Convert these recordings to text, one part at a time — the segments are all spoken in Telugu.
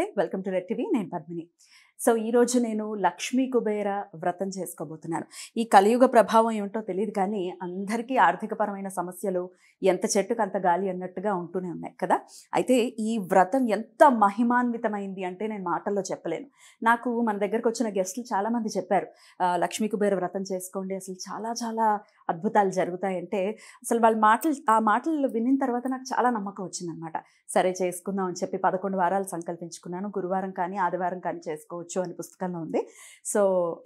నమస్తే వెల్కమ్ టు రెడ్ టీవీ నేను పద్మిని సో ఈరోజు నేను లక్ష్మీ కుబేర వ్రతం చేసుకోబోతున్నాను ఈ కలియుగ ప్రభావం ఏమిటో తెలియదు కానీ అందరికీ ఆర్థికపరమైన సమస్యలు ఎంత చెట్టుకు అంత గాలి అన్నట్టుగా ఉంటూనే ఉన్నాయి కదా అయితే ఈ వ్రతం ఎంత మహిమాన్వితమైంది అంటే నేను మాటల్లో చెప్పలేను నాకు మన దగ్గరకు వచ్చిన గెస్టులు చాలామంది చెప్పారు లక్ష్మీ కుబేర వ్రతం చేసుకోండి అసలు చాలా చాలా అద్భుతాలు జరుగుతాయంటే అసలు వాళ్ళ మాటలు ఆ మాటలు విన్న తర్వాత నాకు చాలా నమ్మకం వచ్చిందనమాట సరే చేసుకుందాం అని చెప్పి పదకొండు వారాలు సంకల్పించుకున్నాను గురువారం కానీ ఆదివారం కానీ చేసుకోవచ్చు అని పుస్తకంలో ఉంది సో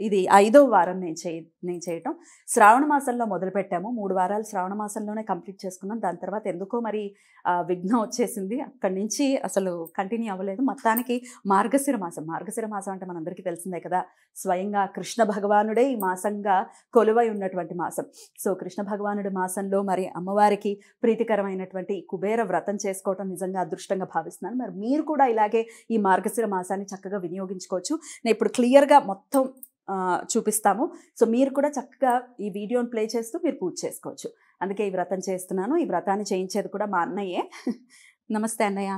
ఇది ఐదో వారం నేను చేయ నేను చేయటం శ్రావణ మాసంలో మొదలుపెట్టాము మూడు వారాలు శ్రావణ మాసంలోనే కంప్లీట్ చేసుకున్నాను చేసుకున్నాం దాని తర్వాత ఎందుకో మరి విఘ్నం వచ్చేసింది అక్కడి నుంచి అసలు కంటిన్యూ అవ్వలేదు మొత్తానికి మార్గశిర మాసం మార్గశిర మాసం అంటే మనందరికీ తెలిసిందే కదా స్వయంగా కృష్ణ భగవానుడే ఈ మాసంగా కొలువై ఉన్నటువంటి మాసం సో కృష్ణ భగవానుడి మాసంలో మరి అమ్మవారికి ప్రీతికరమైనటువంటి కుబేర వ్రతం చేసుకోవటం నిజంగా అదృష్టంగా భావిస్తున్నాను మరి మీరు కూడా ఇలాగే ఈ మార్గశిర మాసాన్ని చక్కగా వినియోగించుకోవచ్చు నేను ఇప్పుడు క్లియర్గా మొత్తం చూపిస్తాము సో మీరు కూడా చక్కగా ఈ వీడియోని ప్లే చేస్తూ మీరు పూజ చేసుకోవచ్చు అందుకే ఈ వ్రతం చేస్తున్నాను ఈ వ్రతాన్ని చేయించేది కూడా మా అన్నయ్యే నమస్తే అన్నయ్య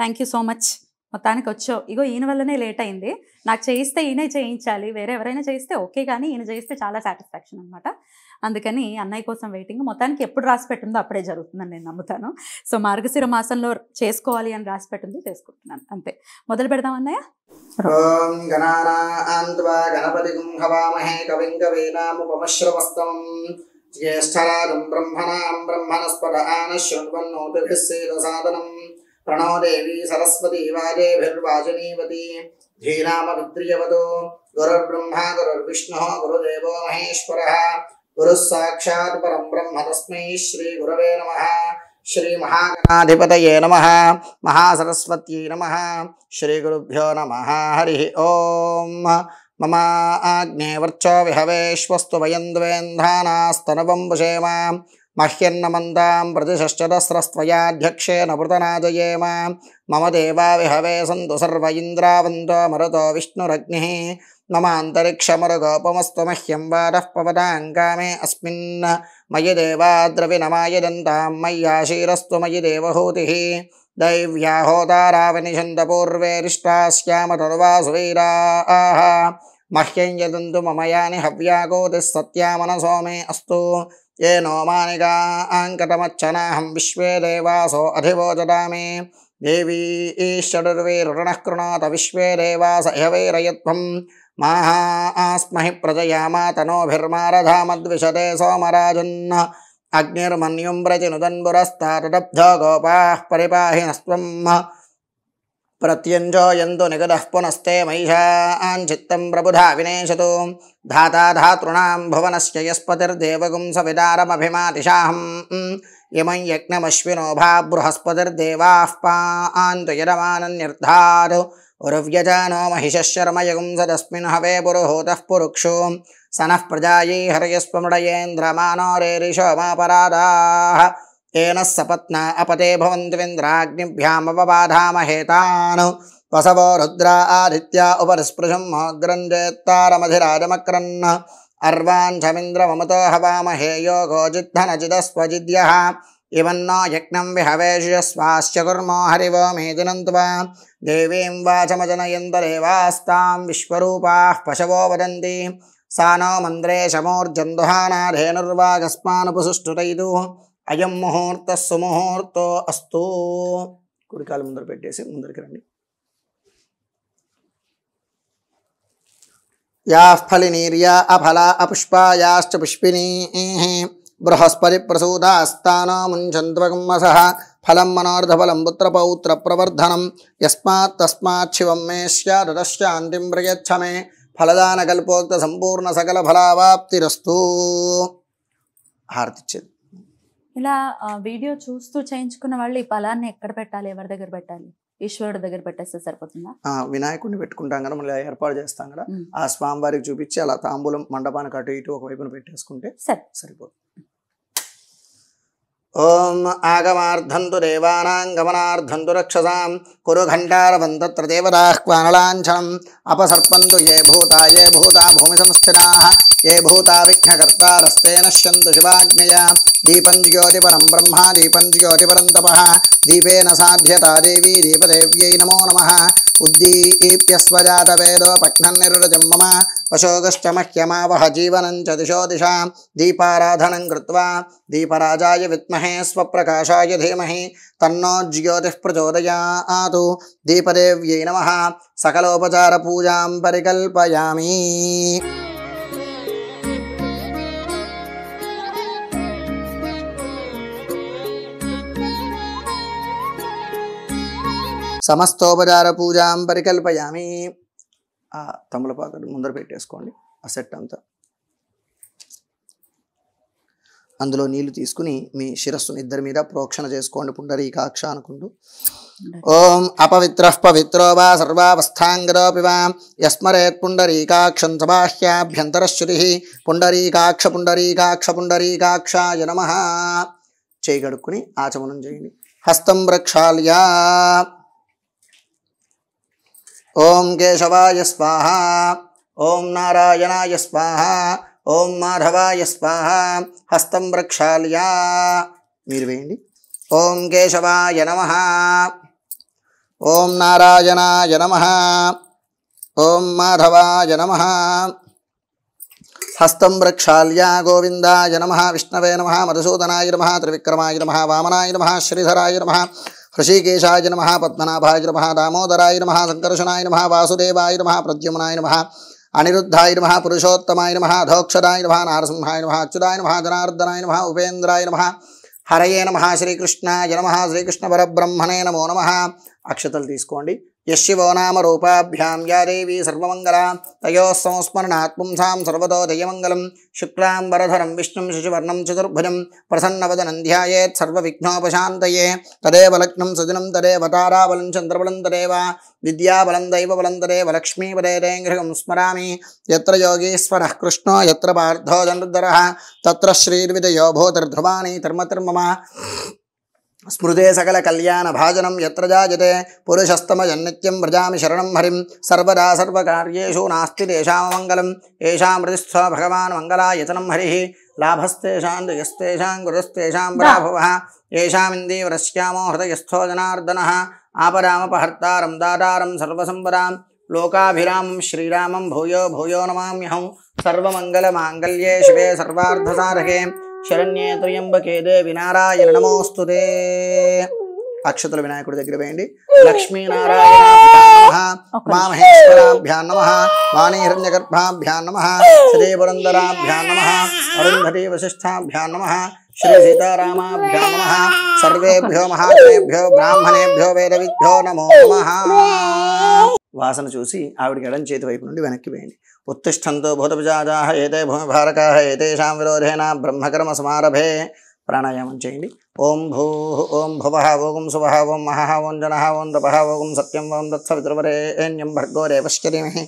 థ్యాంక్ యూ సో మచ్ మొత్తానికి వచ్చో ఇగో ఈయన వల్లనే లేట్ అయింది నాకు చేయిస్తే ఈయనే చేయించాలి వేరే ఎవరైనా చేయిస్తే ఓకే కానీ ఈయన చేయిస్తే చాలా సాటిస్ఫాక్షన్ అనమాట అందుకని అన్నయ్య కోసం వెయిటింగ్ మొత్తానికి ఎప్పుడు రాసి పెట్టిందో అప్పుడే జరుగుతుందని నేను నమ్ముతాను సో మార్గశిర మాసంలో చేసుకోవాలి అని రాసి పెట్టింది చేసుకుంటున్నాను అంతే మొదలు పెడదాం అన్నయ్య గణపతి ज्येष्ठराजं ब्रह्मणां ब्रह्मणस्पद आनश्रुण्वन्नोतिभिः सीदसादनम् प्रणो देवी सरस्वती वाजेभिर्वाजिनीवती धीरामभिद्रियवतो गुरुर्ब्रह्मा गुरुर्विष्णुः गुरुदेवो महेश्वरः गुरुः साक्षात् ब्रह्म तस्मै श्रीगुरवे नमः श्रीमहागणाधिपतये नमः महासरस्वत्यै नमः श्रीगुरुभ्यो नमः हरिः ओम् मम आज्ञे वर्चो विहवेष्वस्तु वयं द्वेन्धानास्तनवं पुषेमा मह्यन्नमन्तां प्रतिषश्चदस्रस्त्वयाध्यक्षे न मम देवा विहवे सन्तु सर्व इन्द्रावन्तो मरुतो विष्णुरग्निः अन्तरिक्षमरुगोपमस्तु मह्यं वारः पवदाङ्गामे अस्मिन् मयि देवाद्रविनमायदन्तां मय्याशीरस्तु मयि देवहूतिः दैव्याहोताराविनिषन्दपूर्वेरिष्टास्यामतनुवासुवीरा आह मह्यं यदन्तु मम यानि हव्यागोतिः सत्यामनसो मे अस्तु ये नो मानिका आङ्कटमच्छनाहं विश्वे देवासो अधिवो ददामि देवी ईश्चतुर्वीरुणः कृणोत विश्वे देवास हवैरयत्वं माहा आस्महि प्रजयामा तनोभिर्मारधामद्विषदे सोमराजन् गोपाः परिपाहि न प्रत्यञ्जो यन्तु निगदः पुनस्ते मह्याञ्चित्तं प्रबुधा विनेशतु धाता धातॄणां भुवनस्य यस्पतिर्देवगुंसवितारमभिमादिशाहं यमं यज्ञमश्विनो भा बृहस्पतिर्देवाः पान्तुर्धातु उरव्यजा नोम हिषशर्मयगुं सदस्मिन् हवे पुरुहूतः स नः प्रजायै हर्यस्व तेन सपत्ना अपते भवन्त्य वसवो रुद्रा आदित्या उपरिस्पृशं मोग्रञ्जेत्तारमधिराजमक्रन् अर्वाञ्छमिन्द्र ममतो हवाम इवन्नो यज्ञं विहवेशस्वाश्च कुर्मो हरिवो मेदिनन्तु देवीं वाचमजनयन्तरेवास्तां विश्वरूपाः पशवो वदन्ति सा नो मन्द्रे शमोर्जन्दुहानाधेनुर्वागस्मानुपसुष्टुरैदुः అయం ముహూర్త సుముహూర్తో అస్తు కుడికాలు ముందర పెట్టేసి ముందరికి రండి యా ఫలినీర్యా అఫలా అపుష్పాయాశ్చ పుష్పిణీ బృహస్పతి బృహస్పతిప్రసూతాస్థానముంచంద్వకమ్మసః ఫలం పుత్రపౌత్ర ప్రవర్ధనం యస్మాత్తస్మాచ్చివం మే స్యాదశాంతిం ప్రయచ్చ మే ఫలదానకల్పోక్త సంపూర్ణ సకల ఫలావాప్తిరస్తు హార్తిచ్చేది ఇలా వీడియో చూస్తూ చేయించుకున్న వాళ్ళు ఈ ఫలాన్ని ఎక్కడ పెట్టాలి ఎవరి దగ్గర పెట్టాలి ఈశ్వరుడు దగ్గర పెట్టేస్తే సరిపోతుందా వినాయకుడిని పెట్టుకుంటాం కదా మళ్ళీ ఏర్పాటు చేస్తాం కదా ఆ స్వామివారికి చూపించి అలా తాంబూలం మండపానికి అటు ఇటు ఒక వైపున పెట్టేసుకుంటే సరే సరిపోతుంది ఓం ఆగమార్థం తు దేవానాం గమనార్థం రక్షసాం కురు ఘంటారవం తత్ర దేవతాహ్వానలాంఛనం అపసర్పంతు ఏ భూత ఏ భూత భూమి సంస్థితా ఏ భూత విఘ్నకర్తారస్తే నశ్యంతు శివాజ్ఞయ దీపం జ్యోతిపరం బ్రహ్మ దీపం జ్యోతిపరం తప దీపేన సాధ్యతా దేవీ దీపదేవ్యై నమో నమ ఉద్దీప్యస్వజాతవేదో పఘ్నన్నిరుజం మమ अशोगश्चमह्यमावह जीवनं च दिशो दिशां दीपाराधनं कृत्वा दीपराजाय विद्महे स्वप्रकाशाय धीमहि तन्नो ज्योतिः प्रचोदयातु दीपदेव्यै नमः सकलोपचारपूजां परिकल्पयामि समस्तोपचारपूजां परिकल्पयामि ఆ తమలపాకుడు ముందర పెట్టేసుకోండి ఆ సెట్ అంతా అందులో నీళ్లు తీసుకుని మీ శిరస్సును ఇద్దరి మీద ప్రోక్షణ చేసుకోండి పుండరీకాక్ష అనుకుంటూ ఓం అపవిత్ర పవిత్రో వా సర్వావస్థాంగరోపి వా యస్మరేత్ కాక్ష సబాహ్యాభ్యంతరశ్రుతి పుండరీకాక్ష పుండరీకాక్ష కాక్ష నమ చేయగడుక్కుని ఆచమనం చేయండి హస్తం ప్రక్షాళ్యా ఓం కేశవాయ స్వాహ ఓం నారాయణాయ స్వాహ ఓం మాధవాయ స్వాహ హస్తం ప్రక్షాళ్యా మీరు వేయండి ఓం కేశవాయ నమ ఓం నారాయణాయ నమ ఓం మాధవాయ నమ హస్తం ప్రక్షాళ్యా గోవిందాయ నమ విష్ణవే నమ మధుసూదనాయ నమ త్రివిక్రమాయ నమ వామనాయ నమ శ్రీధరాయ నమ హృషికేశాయ నమ పద్మనాభాయ నమ దామోదరాయ నమ సంకర్షణాయ నమ వాసుదేవాయ నమ ప్రద్యుమ్నాయ నమ అనిరుద్ధాయ నమ పురుషోత్తమాయ నమ అధోక్షరాయ నమ నారసింహాయ నమ అచ్యుదాయ నమ జనార్దనాయ నమ ఉపేంద్రాయ నమ హరయే నమ శ్రీకృష్ణాయ నమ శ్రీకృష్ణ పరబ్రహ్మణే నమో నమ అక్షతలు తీసుకోండి यशिवो या देवी सर्वमङ्गला तयोः संस्मरणात् पुंसां सर्वतो दयमङ्गलं शुक्लां वरधरं विष्णुं प्रसन्नवदनं चतुर्भजं सर्वविघ्नोपशान्तये तदेव लग्नं सजनं तारावलं चन्द्रबलं तदेव विद्याबलं दैव तदेव लक्ष्मीपदे स्मरामि यत्र योगीश्वरः कृष्णो यत्र पार्थो पार्थोजनुर्धरः तत्र श्रीर्विदयो भोतर्धवाणी धर्मतिर्ममा స్మృతే సకల కళ్యాణ భాజనం ఎత్ర జాయతే పురుషస్తమయన్నిత్యం వ్రజామి శరణం హరిం సర్వదా సర్వకార్యేషు నాస్తి తేషామమంగళం ఏషామృతిస్థ భగవాన్ మంగళాయతనం హరి లాభస్తేషాం జయస్తేషాం గురుస్తేషాం ప్రాభువ ఏషామిందీవరశ్యామో హృదయస్థో జనార్దన ఆపరామపహర్తారం దాతారం సర్వసంపదాం లోకాభిరామం శ్రీరామం భూయో భూయో నమామ్యహం సర్వమంగళమాంగళ్యే శివే సర్వార్ధసారకే శరణ్యే త్రయంబకే దేవి నారాయణ నమోస్తుదే అక్షతుల వినాయకుడి దగ్గర వేయండి లక్ష్మీనారాయణాభ్యామహేశ్వరాభ్యాం వాసన చూసి ఆవిడకి ఎడం చేతి వైపు నుండి వెనక్కి వేయండి ఉత్తిష్టంతో उत्तिष्ठन्तु ఏతే భూమిభారకా ఏతేషాం విరోధేన బ్రహ్మకర్మ సమారభే ప్రాణాయామం చేయండి ఓం భూ ఓం భువ ఓం శువ ఓం మహా ఓం జన ఓం తప ఓం సత్యం ఓం దత్స దత్సవితృవరేణ్యం భర్గో రేవశ్చరిమి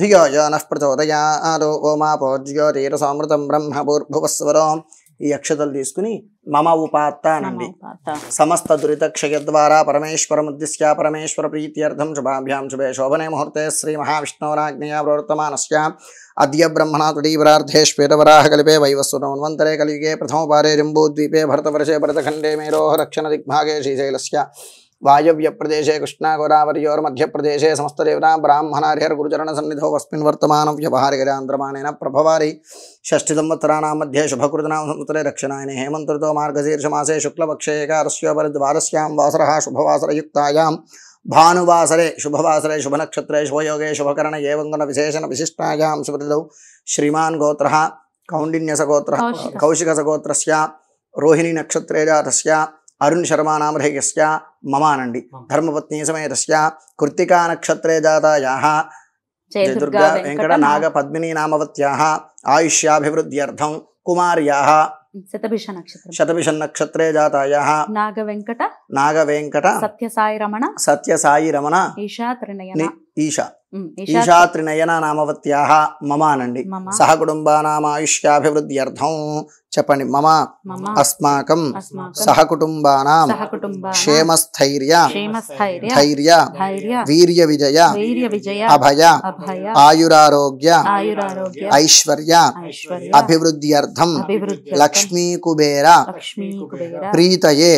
ధియో యో నః ప్రచోదయా ఆదో ఓమాపో జ్యోతిరసోమృతం బ్రహ్మభూర్భువస్వరం ఈ అక్షతలు తీసుకుని మమ ఉపాత్త అనండి సమస్త దురిత క్షయ ద్వారా పరమేశ్వరం ఉద్దిశ్య పరమేశ్వర ప్రీత్యర్థం శుభాభ్యాం శుభే శోభనే ముహూర్తే శ్రీ మహావిష్ణోరాజ్ఞయా ప్రవర్తమానస్య అద్య బ్రహ్మణా శ్వేతవరాహ కలిపే వైవస్సునోన్వంతరే కలియుగే పారే జంబూద్వీపే భరతవర్షే భరతఖండే మేరోహ రక్షణ దిగ్భాగే శ్రీశైలస్య वायव्य मध्य प्रदेश वायव्यप्रदेशे कृष्णागोदावर्योर्मध्यप्रदेशे समस्तदेवता ब्राह्मणार्हर्गुरुचरणसन्निधौ अस्मिन् वर्तमानं प्रभवारी षष्ठी षष्ठिसंवत्सराणां मध्ये शुभकृतनाम संवत्सरे हेमंत्रो मार्गशीर्ष मसे शुक्लपक्षे वासर शुभवासर युक्तायां भानुवासरे शुभवासरे शुभनक्षत्रे शुभयोगे शुभकरण विशेषण विशिष्टायां श्रीमान गोत्र कौंडिन्यसगोत्र कौशिकसगोत्र रोहिणी नक्षत्रे जातस्य అరుణ్ శర్మ నామధేయస్య మమానండి ధర్మపత్ని సమేతస్య కృత్తికా నక్షత్రే జాతాయా జయదుర్గా వెంకట నాగ పద్మిని నామవత్యా ఆయుష్యాభివృద్ధ్యర్థం కుమార్యా శతభిష నక్షత్రే జాతాయ నాగ వెంకట నాగ వెంకట సత్య సాయి రమణ సత్య సాయి రమణ ఈశా త్రిణయ ఈశా ఈశాత్రినయన నామవత్యాహ మమ అనండి అర్థం చెప్పండి మమ అస్మాకం సహ కుటుంబానా క్షేమస్థైర్య ధైర్య వీర్య విజయ అభయ ఆయురారోగ్య ఐశ్వర్య అభివృద్ధి అభివృద్ధ్యర్థం లక్ష్మీకుబేర ప్రీతయే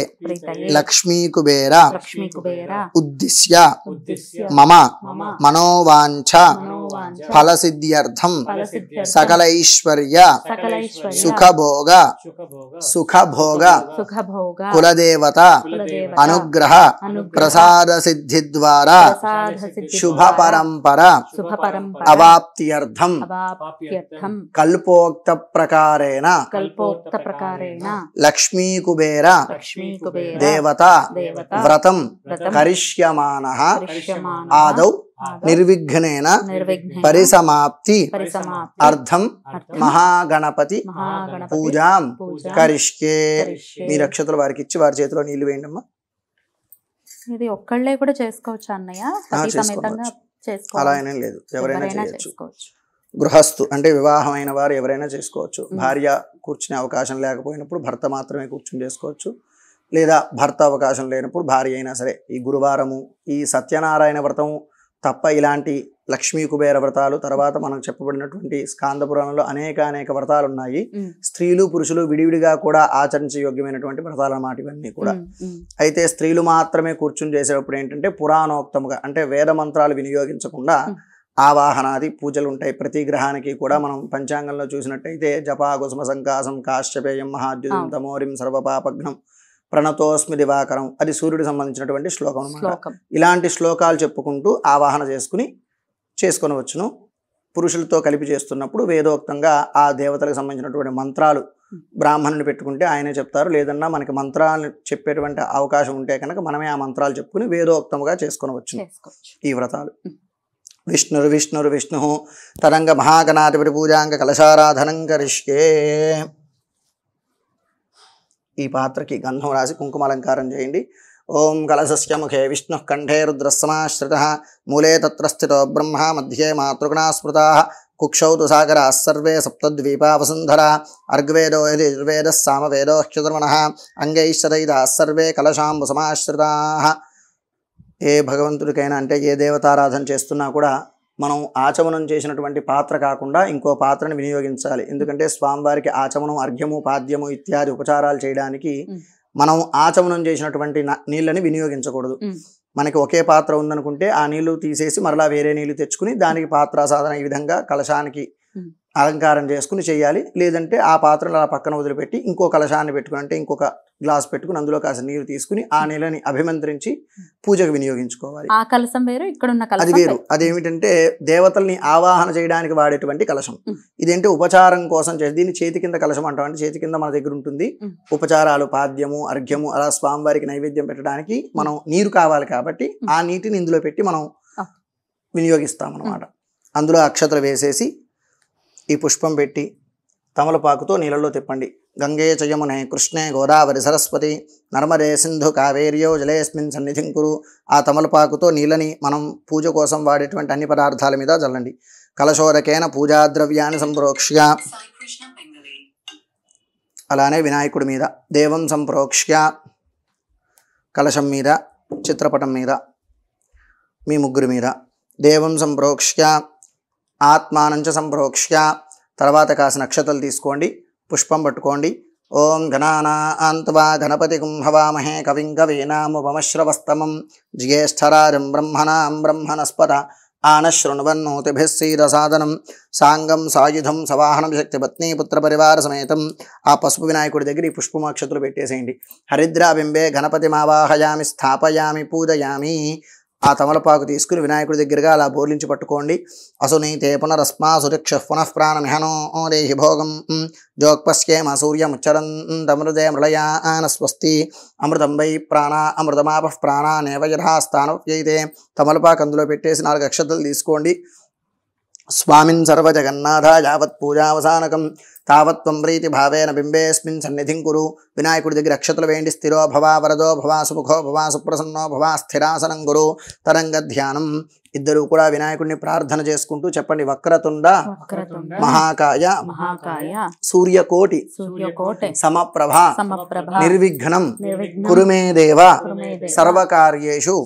లక్ష్మీకుబేర ఉద్దిశ్య మమ మనో मनोवांछा फल सिद्ध्यर्थम सकल ऐश्वर्य सुख भोग सुख भोग कुलदेवता अनुग्रह प्रसाद सिद्धि द्वारा शुभ परंपरा अवाप्त्यर्थ कल्पोक्त प्रकारेण कल्पोक्त प्रकारेण लक्ष्मी कुबेर देवता व्रतम करिष्यमानः आदौ నిర్విఘ్నేన పరిసమాప్తి అర్థం మహాగణపతి పూజా కరిష్కే మీ రక్షతలు వారికి ఇచ్చి వారి చేతిలో నీళ్లు వేయండమ్మా ఇది ఒక్కళ్ళే కూడా చేసుకోవచ్చు అన్నయ్య అలా అయినా లేదు ఎవరైనా చేయవచ్చు గృహస్థు అంటే వివాహమైన వారు ఎవరైనా చేసుకోవచ్చు భార్య కూర్చునే అవకాశం లేకపోయినప్పుడు భర్త మాత్రమే కూర్చుని చేసుకోవచ్చు లేదా భర్త అవకాశం లేనప్పుడు భార్య అయినా సరే ఈ గురువారము ఈ సత్యనారాయణ వ్రతము తప్ప ఇలాంటి లక్ష్మీ కుబేర వ్రతాలు తర్వాత మనం చెప్పబడినటువంటి పురాణంలో అనేక అనేక వ్రతాలు ఉన్నాయి స్త్రీలు పురుషులు విడివిడిగా కూడా ఆచరించే యోగ్యమైనటువంటి వ్రతాలు అన్నమాట ఇవన్నీ కూడా అయితే స్త్రీలు మాత్రమే కూర్చుని చేసేటప్పుడు ఏంటంటే పురాణోక్తముగా అంటే వేద మంత్రాలు వినియోగించకుండా ఆవాహనాది పూజలు ఉంటాయి ప్రతి గ్రహానికి కూడా మనం పంచాంగంలో చూసినట్టయితే జపా కుసుమ సంకాసం కాశ్యపేయం మహాద్యుతం తమోరిం సర్వపాపఘ్నం ప్రణతోస్మి దివాకరం అది సూర్యుడికి సంబంధించినటువంటి శ్లోకం అనమాట ఇలాంటి శ్లోకాలు చెప్పుకుంటూ ఆవాహన చేసుకుని చేసుకునవచ్చును పురుషులతో కలిపి చేస్తున్నప్పుడు వేదోక్తంగా ఆ దేవతలకు సంబంధించినటువంటి మంత్రాలు బ్రాహ్మణుని పెట్టుకుంటే ఆయనే చెప్తారు లేదన్నా మనకి మంత్రాలు చెప్పేటువంటి అవకాశం ఉంటే కనుక మనమే ఆ మంత్రాలు చెప్పుకుని వేదోక్తముగా చేసుకొనవచ్చు ఈ వ్రతాలు విష్ణురు విష్ణురు విష్ణు తరంగ మహాగణాధిపతి పూజాంగ కలశారాధనం కరిష్యే ఈ పాత్రకి గంధం రాసి కుంకుమాలంకారం చేయండి ఓం కలశస్యముఖే విష్ణు కంఠే రుద్రస్సమాశ్రిత మూలే తత్ర స్థితో బ్రహ్మ మధ్యే మాతృగుణా స్మృతా కుక్షౌతు సాగరా సర్వే సప్తద్వీపా వసుంధరా అర్గ్వేదో యజుర్వేద సామవేదో హ్యుధర్మణ అంగైశ్చరైదా సర్వే కలశాంబు సమాశ్రిత ఏ భగవంతుడికైనా అంటే ఏ దేవతారాధన చేస్తున్నా కూడా మనం ఆచమనం చేసినటువంటి పాత్ర కాకుండా ఇంకో పాత్రను వినియోగించాలి ఎందుకంటే స్వామివారికి ఆచమనం అర్ఘ్యము పాద్యము ఇత్యాది ఉపచారాలు చేయడానికి మనం ఆచమనం చేసినటువంటి నీళ్ళని వినియోగించకూడదు మనకి ఒకే పాత్ర ఉందనుకుంటే ఆ నీళ్లు తీసేసి మరలా వేరే నీళ్లు తెచ్చుకుని దానికి పాత్ర సాధన ఈ విధంగా కలశానికి అలంకారం చేసుకుని చేయాలి లేదంటే ఆ పాత్రలు అలా పక్కన వదిలిపెట్టి ఇంకో కలశాన్ని పెట్టుకుని అంటే ఇంకొక గ్లాస్ పెట్టుకుని అందులో కాసి నీరు తీసుకుని ఆ నీళ్ళని అభిమంత్రించి పూజకు వినియోగించుకోవాలి ఆ కలశం వేరు ఇక్కడ ఉన్న అది వేరు అదేమిటంటే దేవతల్ని ఆవాహన చేయడానికి వాడేటువంటి కలశం ఇదేంటే ఉపచారం కోసం చేసి దీన్ని చేతి కింద కలశం అంటాం అంటే చేతి కింద మన దగ్గర ఉంటుంది ఉపచారాలు పాద్యము అర్ఘ్యము అలా స్వామివారికి నైవేద్యం పెట్టడానికి మనం నీరు కావాలి కాబట్టి ఆ నీటిని ఇందులో పెట్టి మనం వినియోగిస్తాం అన్నమాట అందులో అక్షతలు వేసేసి ఈ పుష్పం పెట్టి తమలపాకుతో నీళ్ళలో తిప్పండి గంగే చయమునే కృష్ణే గోదావరి సరస్వతి నర్మదే సింధు కావేరియో జలేస్మిన్ సన్నిధిం కురు ఆ తమలపాకుతో నీళ్ళని మనం పూజ కోసం వాడేటువంటి అన్ని పదార్థాల మీద చల్లండి కలశోరకేన పూజాద్రవ్యాన్ని సంప్రోక్ష్య అలానే వినాయకుడి మీద దేవం సంప్రోక్ష్య కలశం మీద చిత్రపటం మీద మీ ముగ్గురి మీద దేవం సంప్రోక్ష్య ఆత్మానంచ సంప్రోక్ష్య తర్వాత కాసిన నక్షత్రాలు తీసుకోండి పుష్పం పట్టుకోండి ఓం ఘనానాంత్వా గణపతి కుంభవామహే కవిం కవీనాముపమశ్రవస్తమం జ్యేష్ఠరాజం బ్రహ్మణాం బ్రహ్మణస్పత సాధనం సాంగం సాయుధం సవాహనం శక్తిపత్ని పుత్రపరివార సమేతం ఆ పసుపు వినాయకుడి దగ్గర ఈ పుష్పమాక్షతులు పెట్టేసేయండి హరిద్రాబింబే గణపతి మావాహయామి స్థాపయామి పూజయామి ఆ తమలపాకు తీసుకుని వినాయకుడి దగ్గరగా అలా బోర్లించి పట్టుకోండి అసునీతే పునరస్మా సురక్ష పునఃప్రాణ మిహనో దేహి భోగం జోక్పశ్యేమ సూర్యముచ్చరం తమృదే మృళయాన స్వస్తి అమృతం వై ప్రాణ అమృతమాప ప్రాణానేవ యథాస్థానవ్యయితే తమలపాకు అందులో పెట్టేసి నాలుగు అక్షతలు తీసుకోండి స్వామిన్ సర్వజగన్నాథ యావత్ పూజావసానకం తావత్వం ప్రీతి భావేన బింబేస్మిన్ సన్నిధిం కురు వినాయకుడి దగ్గర అక్షతులు వేయండి స్థిరో భవా వరదో భవా సుముఖో భవా సుప్రసన్నో భవా స్థిరాసనం గురు తరంగ ధ్యానం ఇద్దరు కూడా వినాయకుడిని ప్రార్థన చేసుకుంటూ చెప్పండి వక్రతుండ మహాకాయ మహాకాయ సూర్యకోటి సమప్రభ నిర్విఘ్నం కురుమే దేవ సర్వకార్యేషు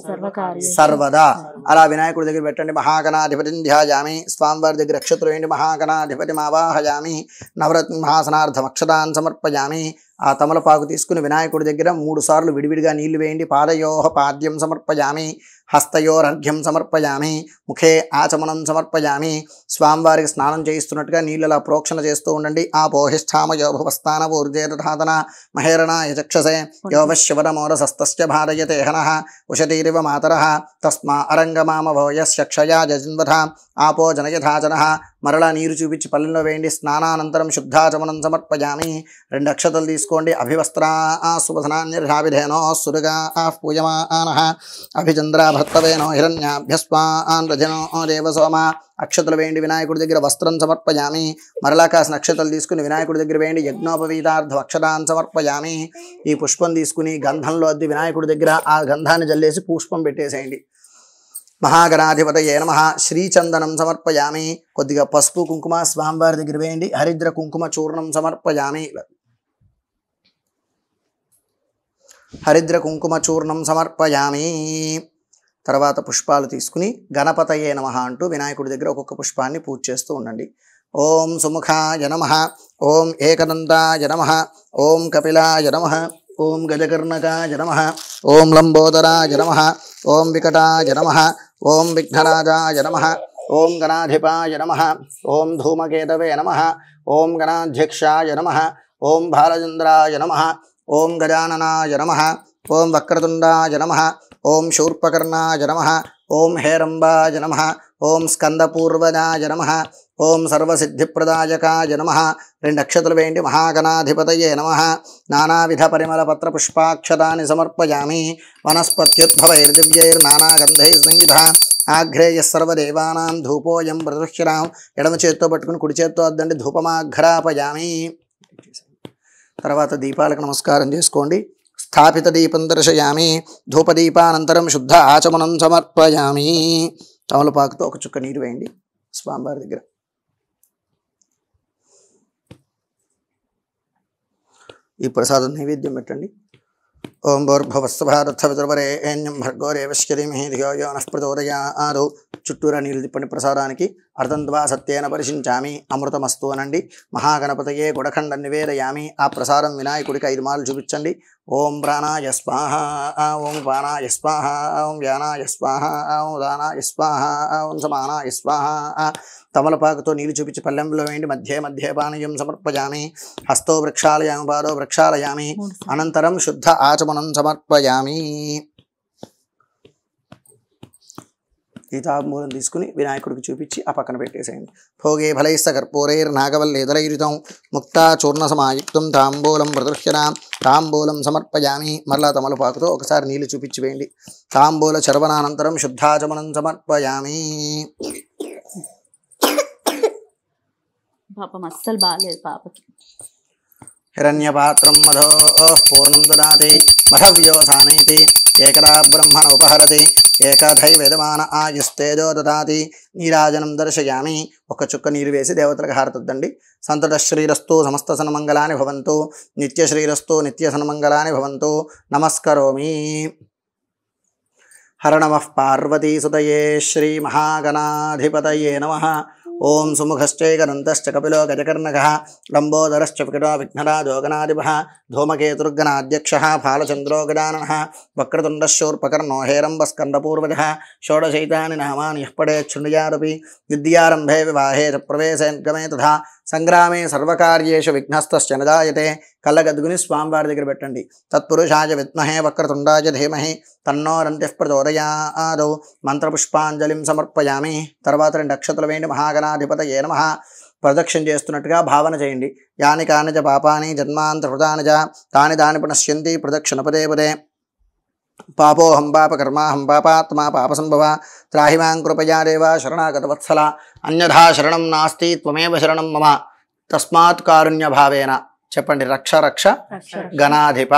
సర్వదా అలా వినాయకుడి దగ్గర పెట్టండి మహాగణాధిపతిని ధ్యాయామి స్వామివారి దగ్గర అక్షతులు వేయండి మహాగణాధిపతి మావాహయామి నవ महाव्रत महासनार्थम अक्षतान समर्पयामी ఆ తమలపాకు తీసుకుని వినాయకుడి దగ్గర మూడు సార్లు విడివిడిగా నీళ్లు వేయండి పాదయోహ పాద్యం సమర్పయామి హస్తయోరర్ఘ్యం సమర్పయామి ముఖే ఆచమనం సమర్పయామి స్వామివారికి స్నానం చేయిస్తున్నట్టుగా అలా ప్రోక్షణ చేస్తూ ఉండండి ఆ పోహిష్ఠామ యోభవస్థాన ఊర్జేతాదన మహేరణ యచక్షసే యోవశివనమోరసస్త భారయతే హన ఉషతీరివ మాతర తస్మా అరంగమామ భోయశక్షయా జజిన్వథ ఆపో జనయథాజన మరలా నీరు చూపించి పల్లెల్లో వేయండి స్నానానంతరం శుద్ధాచమనం సమర్పయామి రెండు అక్షతలు తీసుకు తీసుకోండి అభివస్త్రా ఆ శుభధనాన్యర్షాభిధేనో సురగా ఆ పూయమాన భర్తవేనో హిరణ్యాభ్యస్మా ఆన్ రజనో సోమ అక్షతలు వేయండి వినాయకుడి దగ్గర వస్త్రం సమర్పయామి మరలా కాసిన అక్షతలు తీసుకుని వినాయకుడి దగ్గర వేయండి యజ్ఞోపవీతార్థ అక్షతాన్ని సమర్పయామి ఈ పుష్పం తీసుకుని గంధంలో అద్ది వినాయకుడి దగ్గర ఆ గంధాన్ని జల్లేసి పుష్పం పెట్టేసేయండి ఏ నమ శ్రీచందనం సమర్పయామి కొద్దిగా పసుపు కుంకుమ స్వామివారి దగ్గర వేయండి హరిద్ర కుంకుమ చూర్ణం సమర్పయామి హరిద్ర కుంకుమచూర్ణం సమర్పయామి తర్వాత పుష్పాలు తీసుకుని గణపతయే నమ అంటూ వినాయకుడి దగ్గర ఒక్కొక్క పుష్పాన్ని పూజ చేస్తూ ఉండండి ఓం సుముఖాయ నమ ఓం ఏకదంతాయ నమ ఓం కపిలాయ నమ ఓం గజకర్ణకాయ నమ ఓం లంబోదరాయ నమ ఓం వికటాయ నమ ఓం విఘ్నరాజాయ నమ ఓం గణాధిపాయ నమ ఓం ధూమకేతవే నమ ఓం గణాధ్యక్షాయ నమ ఓం బాలచంద్రాయ నమ ఓం గజాననాయ నమ ఓం వక్రతుండాయ నమ ఓం శూర్పకర్ణాయ నమ ఓం హేరంబాయ నమ ఓం స్కందపూర్వజాయ నమ ఓం సర్వసిద్ధిప్రదాయకాయ నమ రెండు అక్షతలు వేయండి మహాగణాధిపతయే నమ నానావిధ పరిమళ పత్ర సమర్పయామి వనస్పత్యుద్భవైర్దివ్యైర్నానాగంధై సంయుధ ఆఘ్రేయ ధూపోయం ప్రదృశ్యరాం ఎడమ చేత్తో పట్టుకుని కుడి చేత్తో అద్దండి ధూపమాఘ్రాపయామి తర్వాత దీపాలకు నమస్కారం చేసుకోండి స్థాపిత దీపం దర్శయామి ధూపదీపానంతరం శుద్ధ ఆచమనం సమర్పయామి తమలపాకుతో ఒక చుక్క నీరు వేయండి స్వామివారి దగ్గర ఈ ప్రసాదం నైవేద్యం పెట్టండి ఓం భూర్భవస్వభారథవితృవరే ఏణ్యం భర్గోరేవశ్యరిమిహి భర్గోరే యో నః ప్రచోదయా ఆరో చుట్టూరా నీళ్ళు తిప్పండి ప్రసాదానికి అర్ధంద్వా సత్యేన పరిశించామి అమృతమస్తు అనండి మహాగణపతయే గుడఖండ నివేదయామి ఆ ప్రసారం వినాయకుడికి ఐదు మార్లు చూపించండి ఓం ప్రాణాయ స్వాహ ఓం ప్రాణాయ స్వాహ ఓం వ్యానాయ స్వాహ ఓం దానాయ స్వాహ ఓం సమానాయ స్వాహ తమలపాకుతో నీరు చూపించి పల్లెంలో వేయండి మధ్య మధ్య పానీయం సమర్పయామి హస్తో వృక్షాలయామి పాదో వృక్షాలయామి అనంతరం శుద్ధ ఆచమనం సమర్పయామి గీతాంబూలం తీసుకుని వినాయకుడికి చూపించి ఆ పక్కన పెట్టేసేయండి భోగే ఫలైస్త కర్పూరైర్నాగవల్లేదలైరుతం ముక్తా చూర్ణ సమాయుక్తం తాంబూలం ప్రదర్శన తాంబూలం సమర్పయామి మరలా తమలపాకుతో ఒకసారి నీళ్లు చూపించి వేయండి తాంబూల చర్వనానంతరం శుద్ధాచమనం సమర్పయామి పాపం అస్సలు బాగాలేదు పాపకి హిరణ్యపాత్రం మధో పూర్ణం దదాతి మధవ్యోసానైతి ఏకదా బ్రహ్మను ఉపహరతి ఏకథై వేదమాన ఆయుస్తేజో దాతి నీరాజనం దర్శయామి ఒక చుక్క నీరు వేసి దేవతలకు హారతొద్దండి సంతత శ్రీరస్తు సమస్త సన్మంగళాన్ని భవంతు నిత్య శ్రీరస్తు నిత్య సన్మంగళాన్ని భవంతు నమస్కరోమి హర నమ పార్వతీసుతయే శ్రీ మహాగణాధిపతయే నమ ఓం సుముఖశ్చైకనంతశ్చ కపిలో గజకర్ణక లంబోదరశ్చ పికటో విఘ్నరా జోగనాదిప ధూమకేతుర్గణాధ్యక్ష ఫాలచంద్రో గజానన వక్రతుండశూర్పకర్ణో హేరంబస్కందపూర్వజ షోడశైతాని నామాని యపడే ఛృణుయారపి విద్యారంభే వివాహే చ ప్రవేశే తథా సంగ్రామే సర్వకార్యేషు విఘ్నస్తశ్చ నదాయతే కళ్ళగద్దుకుని స్వామివారి దగ్గర పెట్టండి తత్పురుషాయ విద్మహే వక్రతుండాయ ధీమహే తన్నో రంతి ప్రచోదయాదో మంత్రపుష్పాంజలిం సమర్పయామి తర్వాత రెండు అక్షతలు వేయండి మహాగణాధిపత ఏ నమ ప్రదక్షిణ చేస్తున్నట్టుగా భావన చేయండి యాని కానిజ పాపాని జన్మాంతృతానిజ తాని దాని పునశ్యంతి ప్రదక్షిణ పదే పదే పాపోహం పాప కర్మాహం పాపాత్మా పాపసంభవ త్రాహిమాం కృపయా దేవ శరణాగతవత్సల అన్యథా శరణం నాస్తి త్వమేవ శరణం మమ తస్మాత్ కారుణ్యభావేన చెప్పండి రక్ష రక్ష గణాధిప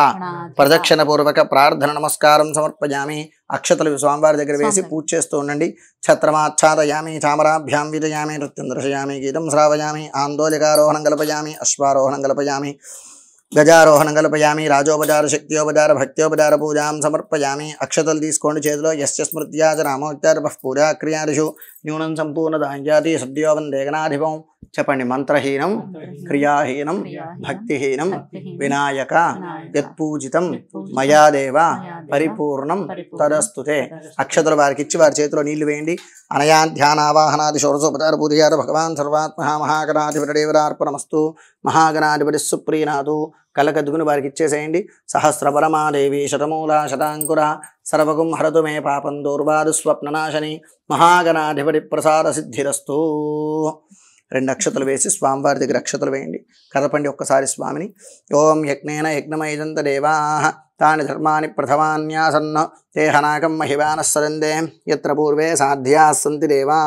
ప్రదక్షిణ పూర్వక ప్రార్థన నమస్కారం సమర్పజామి అక్షతలు స్వామివారి దగ్గర వేసి పూజ చేస్తూ ఉండండి ఛత్రమాచ్ఛాదయామి చామరాభ్యాం విజయామి నృత్యం దర్శయామి గీతం శ్రావయామి ఆందోళికారోహణం కల్పయామి అశ్వారోహణం కల్పయామి గజారోహణం కల్పయామి రాజోపచార శక్తియోపచార భక్త్యోపచార పూజాం సమర్పయామి అక్షతలు తీసుకోండి చేతిలో ఎస్ స్మృత్యాచ రామోచ్చార పూజా క్రియాదిషు న్యూనం సంపూర్ణ దాంజాతి సద్యోగం దేగనాధిపం చెప్పండి మంత్రహీనం క్రియాహీనం భక్తిహీనం వినాయక యత్పూజితం మయాదేవ పరిపూర్ణం తదస్తుతే అక్షతలు వారికి ఇచ్చి వారి చేతిలో నీళ్లు వేయండి అనయా ధ్యానావాహనాది షోడశోపచార పూజయారు భగవాన్ సర్వాత్మ మహాగణాధిపతి దేవరార్పణమస్తు మహాగణాధిపతి సుప్రీనాథు కలకద్దుకుని వారికి ఇచ్చేసేయండి సహస్రపరమాదేవి శతమూల శతాంకుర సర్వకం హరతు మే పాపం దూర్వాదు స్వప్ననాశని మహాగణాధిపతి ప్రసాద సిద్ధిరస్తూ రెండు అక్షతలు వేసి స్వామివారి దగ్గర అక్షతలు వేయండి కదపండి ఒక్కసారి స్వామిని ఓం యజ్ఞేన యజ్ఞమైదంత దేవా తాని ధర్మాని ప్రథమాన్యాసన్న తేహనాకం మహివానస్సరందే ఎత్ర పూర్వే సాధ్యాస్సంతి దేవా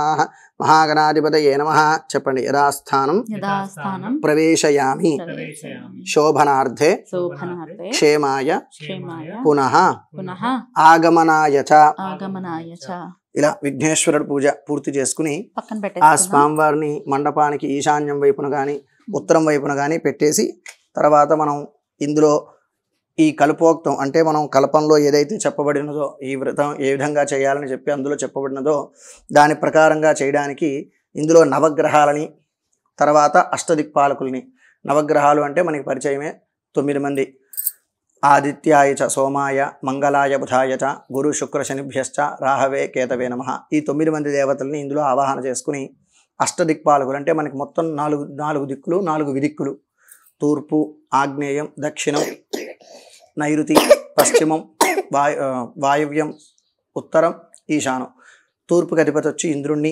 మహాగణాధిపతయే నమ చెప్పండి యథాస్థానం ప్రవేశయామి శోభనార్థే క్షేమాయ పునః ఆగమనాయ ఇలా విఘ్నేశ్వరుడు పూజ పూర్తి చేసుకుని ఆ స్వామివారిని మండపానికి ఈశాన్యం వైపున కానీ ఉత్తరం వైపున కానీ పెట్టేసి తర్వాత మనం ఇందులో ఈ కల్పోక్తం అంటే మనం కల్పంలో ఏదైతే చెప్పబడినదో ఈ వ్రతం ఏ విధంగా చేయాలని చెప్పి అందులో చెప్పబడినదో దాని ప్రకారంగా చేయడానికి ఇందులో నవగ్రహాలని తర్వాత అష్టదిక్పాలకుల్ని నవగ్రహాలు అంటే మనకి పరిచయమే తొమ్మిది మంది ఆదిత్యాయ చ సోమాయ మంగళాయ బుధాయ చ గురు శుక్ర శనిభ్యశ్చ రాహవే కేతవే నమ ఈ తొమ్మిది మంది దేవతల్ని ఇందులో ఆవాహన చేసుకుని అష్టదిక్పాలకులు అంటే మనకి మొత్తం నాలుగు నాలుగు దిక్కులు నాలుగు విదిక్కులు తూర్పు ఆగ్నేయం దక్షిణం నైరుతి పశ్చిమం వాయు వాయువ్యం ఉత్తరం ఈశానం తూర్పుకి అధిపతి వచ్చి ఇంద్రుణ్ణి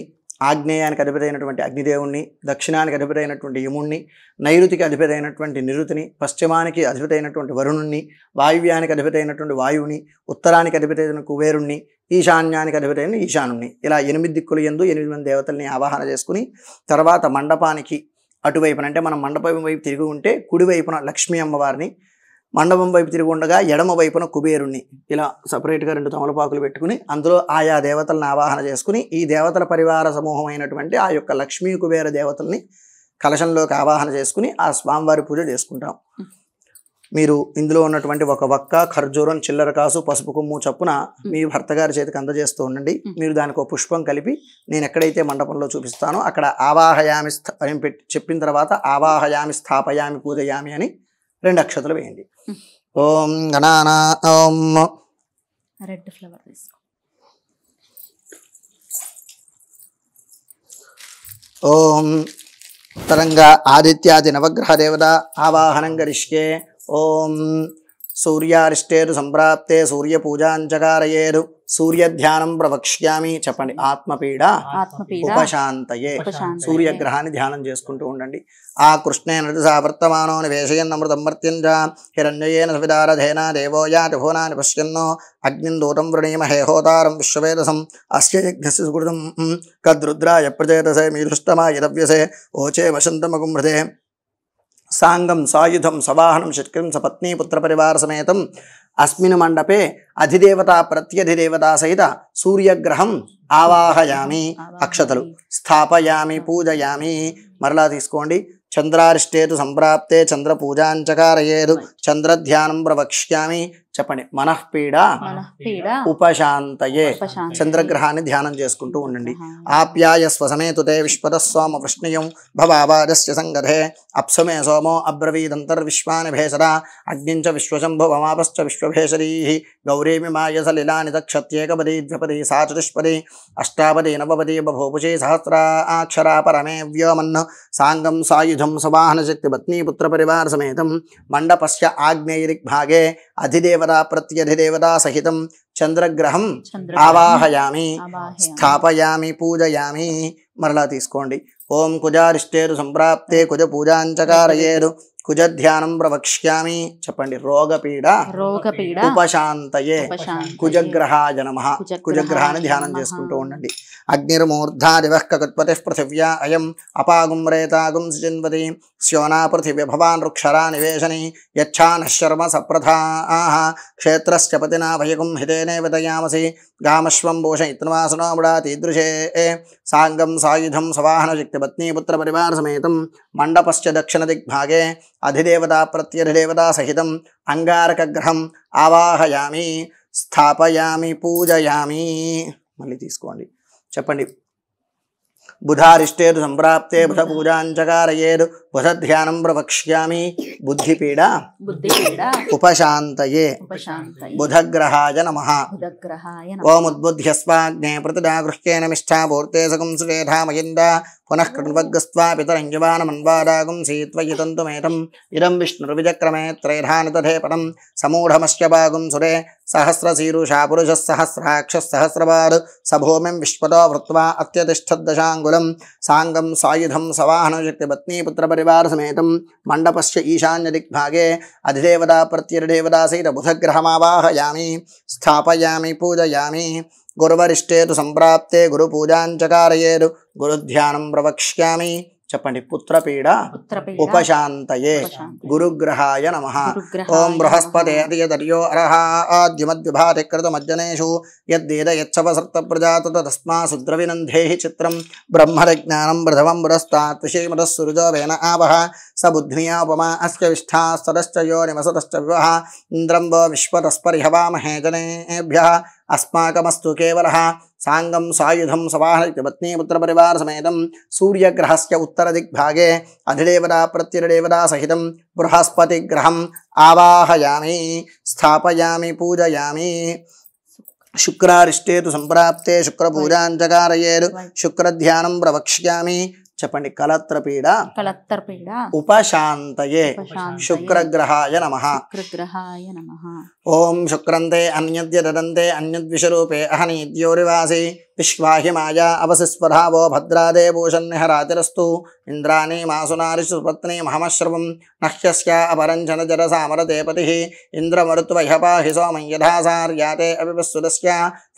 ఆగ్నేయానికి అధిపతి అయినటువంటి అగ్నిదేవుణ్ణి దక్షిణానికి అధిపతి అయినటువంటి యముణ్ణి నైరుతికి అధిపతి అయినటువంటి నిరుతిని పశ్చిమానికి అధిపతి అయినటువంటి వరుణుణ్ణి వాయువ్యానికి అధిపతి అయినటువంటి వాయువుని ఉత్తరానికి అధిపతి అయిన కుబేరుణ్ణి ఈశాన్యానికి అధిపతి అయిన ఈశానుణ్ణి ఇలా ఎనిమిది దిక్కులు ఎందు ఎనిమిది మంది దేవతల్ని ఆవాహన చేసుకుని తర్వాత మండపానికి అటువైపున అంటే మనం మండపం వైపు తిరిగి ఉంటే కుడివైపున లక్ష్మీ అమ్మవారిని మండపం వైపు తిరుగుండగా ఎడమ వైపున కుబేరుణ్ణి ఇలా సపరేట్గా రెండు తమలపాకులు పెట్టుకుని అందులో ఆయా దేవతలను ఆవాహన చేసుకుని ఈ దేవతల పరివార సమూహమైనటువంటి ఆ యొక్క లక్ష్మీ కుబేర దేవతల్ని కలశంలోకి ఆవాహన చేసుకుని ఆ స్వామివారి పూజ చేసుకుంటాం మీరు ఇందులో ఉన్నటువంటి ఒక వక్క ఖర్జూరం చిల్లర కాసు పసుపు కొమ్ము చప్పున మీ భర్త గారి చేతికి అందజేస్తూ ఉండండి మీరు దానికి ఒక పుష్పం కలిపి నేను ఎక్కడైతే మండపంలో చూపిస్తానో అక్కడ ఆవాహయామి అని చెప్పిన తర్వాత ఆవాహయామి స్థాపయామి పూజయామి అని రెండు అక్షతలు వేయండి ఓం గణానా ఓం రెడ్ ఫ్లవర్ ఓం తరంగా ఆదిత్యాది నవగ్రహ దేవత ఆవాహనం గరిష్కే ఓం సూర్యారిష్టేరు సంప్రాప్తే సూర్య పూజాంచకారయేరు సూర్య ధ్యానం ప్రవక్ష్యామి చెప్పండి ఆత్మపీడ ఉపశాంతయే సూర్యగ్రహాన్ని ధ్యానం చేసుకుంటూ ఉండండి ఆ కృష్ణే నటి సావర్తమానో నివేశయన్నమృతమర్త్యంజ హిరణ్యయేన సవిదారధేన దేవోయా త్రిభువనాన్ని నిపశ్యన్నో అగ్నిం దూతం వృణీమ హేహోతారం విశ్వవేదసం అస్య సుకృతం కద్రుద్రాయ ప్రచేతసే మీరుష్టమా దవ్యసే ఓచే వసంతమగుమృతే సాంగం సాయుధం సవాహనం షట్కరం సపత్ని పుత్రపరివార సమేతం అస్మిన్ మండపే అధిదేవత ప్రత్యధిదేవత సహిత సూర్యగ్రహం ఆవాహయామి అక్షతలు స్థాపయామి పూజయామి మరలా తీసుకోండి చంద్రారిష్టేతు సంప్రాప్తే చంద్ర పూజాంచకారయేదు చంద్రధ్యానం ప్రవక్ష్యామి చెప్పండి మనఃపీడ ఉపశాంతయే చంద్రగ్రహాన్ని ధ్యానం చేసుకుంటూ ఉండండి ఆప్యాయ శ్వసనే తుతే విశ్వద సోమ వృష్ణయం భవాబాదస్య సంగధే అప్సమే సోమో అబ్రవీదంతర్విశ్వాని భేషద అగ్నించ విశ్వశంభువమాపశ్చ విశ్వభేషరీ గౌరీమి మాయస లీలాని దక్షత్యేకపదీ ద్విపది సా చతుష్పది అష్టాపది నవపది బభూపుషే సహస్రా ఆక్షరా పరమే వ్యోమన్న సాంగం సాయుధం సవాహన శక్తి పత్ని పుత్ర పరివార సమేతం మండపస్య ఆగ్నేయరిగ్భాగే అధిదేవ దేవతా ప్రత్యధిదేవతా సహితం చంద్రగ్రహం ఆవాహయామి స్థాపయామి పూజయామి మరలా తీసుకోండి ఓం కుజారిష్టేరు సంప్రాప్తే కుజ పూజాంచకారయేరు కుజధ్యానం ప్రవక్ష్యామి చెప్పండి రోగపీడ రోగపీడ ఉపశాంతయే కుజగ్రహాయ నమ కుజగ్రహాన్ని ధ్యానం చేసుకుంటూ ఉండండి అగ్నిర్మూర్ధాదివ కకృత్పతి పృథివ్యా అయం అపాగుం రేతాగుం సుచిన్వతి శ్యోనా పృథివ్య భవాన్ రుక్షరా నివేశని యచ్చానశర్మ సప్రథా ఆహ క్షేత్రస్య పతినా భయగుం హితే నేవదయామసి గామశ్వం భూష భూషయిత్నవాసనోముడా తీదృశే సాంగం సాయుధం సవాహన శక్తి పత్నీపుత్ర పరివార సమేతం మండపశ్చ దక్షిణ దిగ్భాగే అధిదేవత ప్రత్యధిదేవతా సహితం అంగారకగ్రహం ఆవాహయామి స్థాపయామి పూజయామి మళ్ళీ తీసుకోండి చెప్పండి బుధారిష్టేదు సంప్రాప్తే బుధ పూజాంచకారయేదు బుధ ధ్యానం ప్రవక్ష్యామి బుద్ధిపీడ ఉపశాంతయే బుధగ్రహాయ నమ ఓముద్బుద్ధ్యస్వాగ్నే ప్రతిదాగృహ్యేన నిష్ఠాపూర్తే సగం సురేధామయంద పునః కృణ్వగ్గస్వా పితరంగివానమన్వారాగం సీత్వయితంతుమేతం ఇదం విష్ణుర్విజక్రమే త్రైధానతథే పదం సమూఢమస్యపాగుం సురే సహస్రశీరుషా పురుష సహస్రాక్షసహస్రవాద్ సభూమిం విశ్వతో వృత్వా అత్యతిష్టద్దశాంగులం సాంగం సాయుధం సవాహనశక్తి పత్నీపుత్రపరివారసమేతం మండపస్య ఈశాన్యదిగ్భాగే అధిదేవతా ప్రత్యర్దేవతా బుధగ్రహమావాహయామి స్థాపయామి పూజయామి గురువరిష్టే తు సంప్రాప్తే గురు పూజాంచకారయేదు గురుధ్యానం ప్రవక్ష్యామి చెప్పండి పుత్రపీడ ఉపశాంతయే గురుగ్రహాయ నమ ఓం బృహస్పతే యదర్యో అర్హ ఆద్యమద్విభాతి కృతమజ్జనేషు యద్వేద యచ్చవసర్త ప్రజాత తస్మా శుద్రవినందే చిత్రం బ్రహ్మజ్ఞానం ప్రథమం బృహస్తాత్షేమతస్సురుజో వేన ఆవహ స బుద్ధ్నియా ఉపమా అస్య విష్ఠా సదశ్చ యో నిమసతశ్చ వివహ ఇంద్రంబో విశ్వతస్పరిహవామహే జనేభ్య అస్మాకమస్తు కేవల సాంగం సాయుధం సవాహన పత్నీపుత్రపరివార సమేతం సూర్యగ్రహస్ ఉత్తర దిగ్భాగే అధిదేవతా ప్రత్యధిదేవతా సహితం బృహస్పతి గ్రహం ఆవాహయామి స్థాపయామి పూజయామి శుక్రారిష్టేతు సంప్రాప్తే శుక్రపూజాంజకారయేరు శుక్రధ్యానం ప్రవక్ష్యామి చెప్పండి కలత్రపీడ కలత్రపీడ ఉపశాంతయే శుక్రగ్రహాయ నమ శుక్రగ్రహాయ నమ ॐ शुक्रंते अन्यद्यदन्ते अन्यद्विषरूपे अहनीद्योरिवासि पिश्वाहि माया अवसिस्वधावो भद्रादे भूषन्निहरातिरस्तु इन्द्राणि मासुनारिसुपत्नी महमश्रवं नह्यस्या अपरंजन जरसामरते पतिः इन्द्रमरुत्वह्य पाहि सोमं यथासार्याते अपिपस्सुतस्य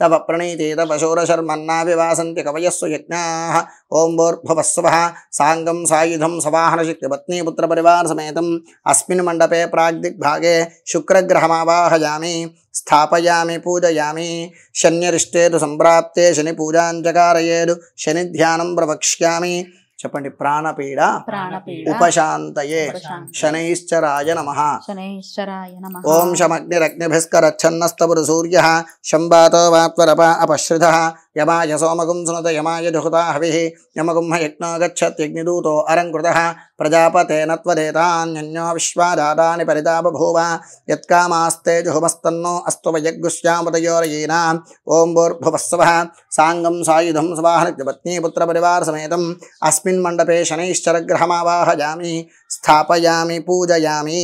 तव प्रणीति तपशूरशर्मन्नाभिवासन्ति कवयस्सु यज्ञाः ॐ भोर्भुवस्वः साङ्गं सायुधं सवाहनशक्तिपत्नीपुत्रपरिवारसमेतम् अस्मिन् मण्डपे प्राग्दिग्भागे शुक्रग्रहमावाह ఆవాహయామి స్థాపయామి పూజయామి శనిరిష్టేదు సంప్రాప్తే శని పూజాంచకారయేదు శని ధ్యానం ప్రవక్ష్యామి చెప్పండి ప్రాణపీడ ఉపశాంతయే శనైశ్చరాయ నమ ఓం శమగ్నిరగ్నిభిస్కరచ్ఛన్నస్తపురు సూర్య శంబాతో వాత్వరప అపశ్రుధ यमाय सोमगुं सुनत यमाय जुहुता हविः यमगुंह यज्ञो गच्छत् यज्ञदूतो प्रजापते न त्वदेतान्यो विश्वादादानि परिता बभूव यत्कामास्ते जुहुमस्तन्नो अस्तु वयज्ञुश्यामृतयोरयीनाम् ॐ भूर्भुवस्सवः साङ्गं सायुधं स्वाहनज्ञपत्नीपुत्रपरिवारसमेतम् अस्मिन् मण्डपे शनैश्चरग्रहमावाहयामि स्थापयामि पूजयामी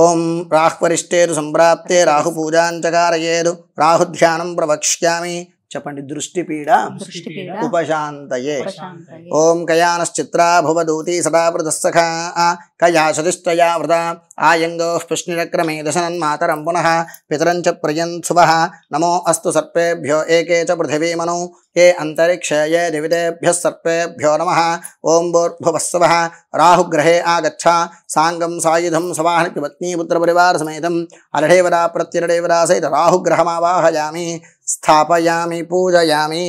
ఓం రాహ్వరిష్టేరు సంప్రాప్తే రాహుపూజాంచకారయేరు రాహుధ్యానం ప్రవక్ష్యామి చెప్పండి దృష్టిపీడ ఉపశాంతయే ఓం కయానశ్చిత్రాభువదూతి సదావృతస్సఖ కయా సతిష్టయా వృత ఆయంగో పుష్ణిరక్రమే దశనన్మాతరం పునః పితరం చ ప్రియన్ శుభ నమో అస్తు సర్పేభ్యో ఏకే చ పృథివీమను ఏ అంతరిక్షే ఏ దివితేభ్య సర్పేభ్యో నమ ఓం భూర్భువస్సవ రాహుగ్రహే ఆగచ్చ సాంగం సాయుధం సవాహని పత్నీపుత్రపరివారసమేతం అలడేవరా ప్రత్యరడేవరా సహిత రాహుగ్రహమావాహయామి స్థాపయామి పూజయామి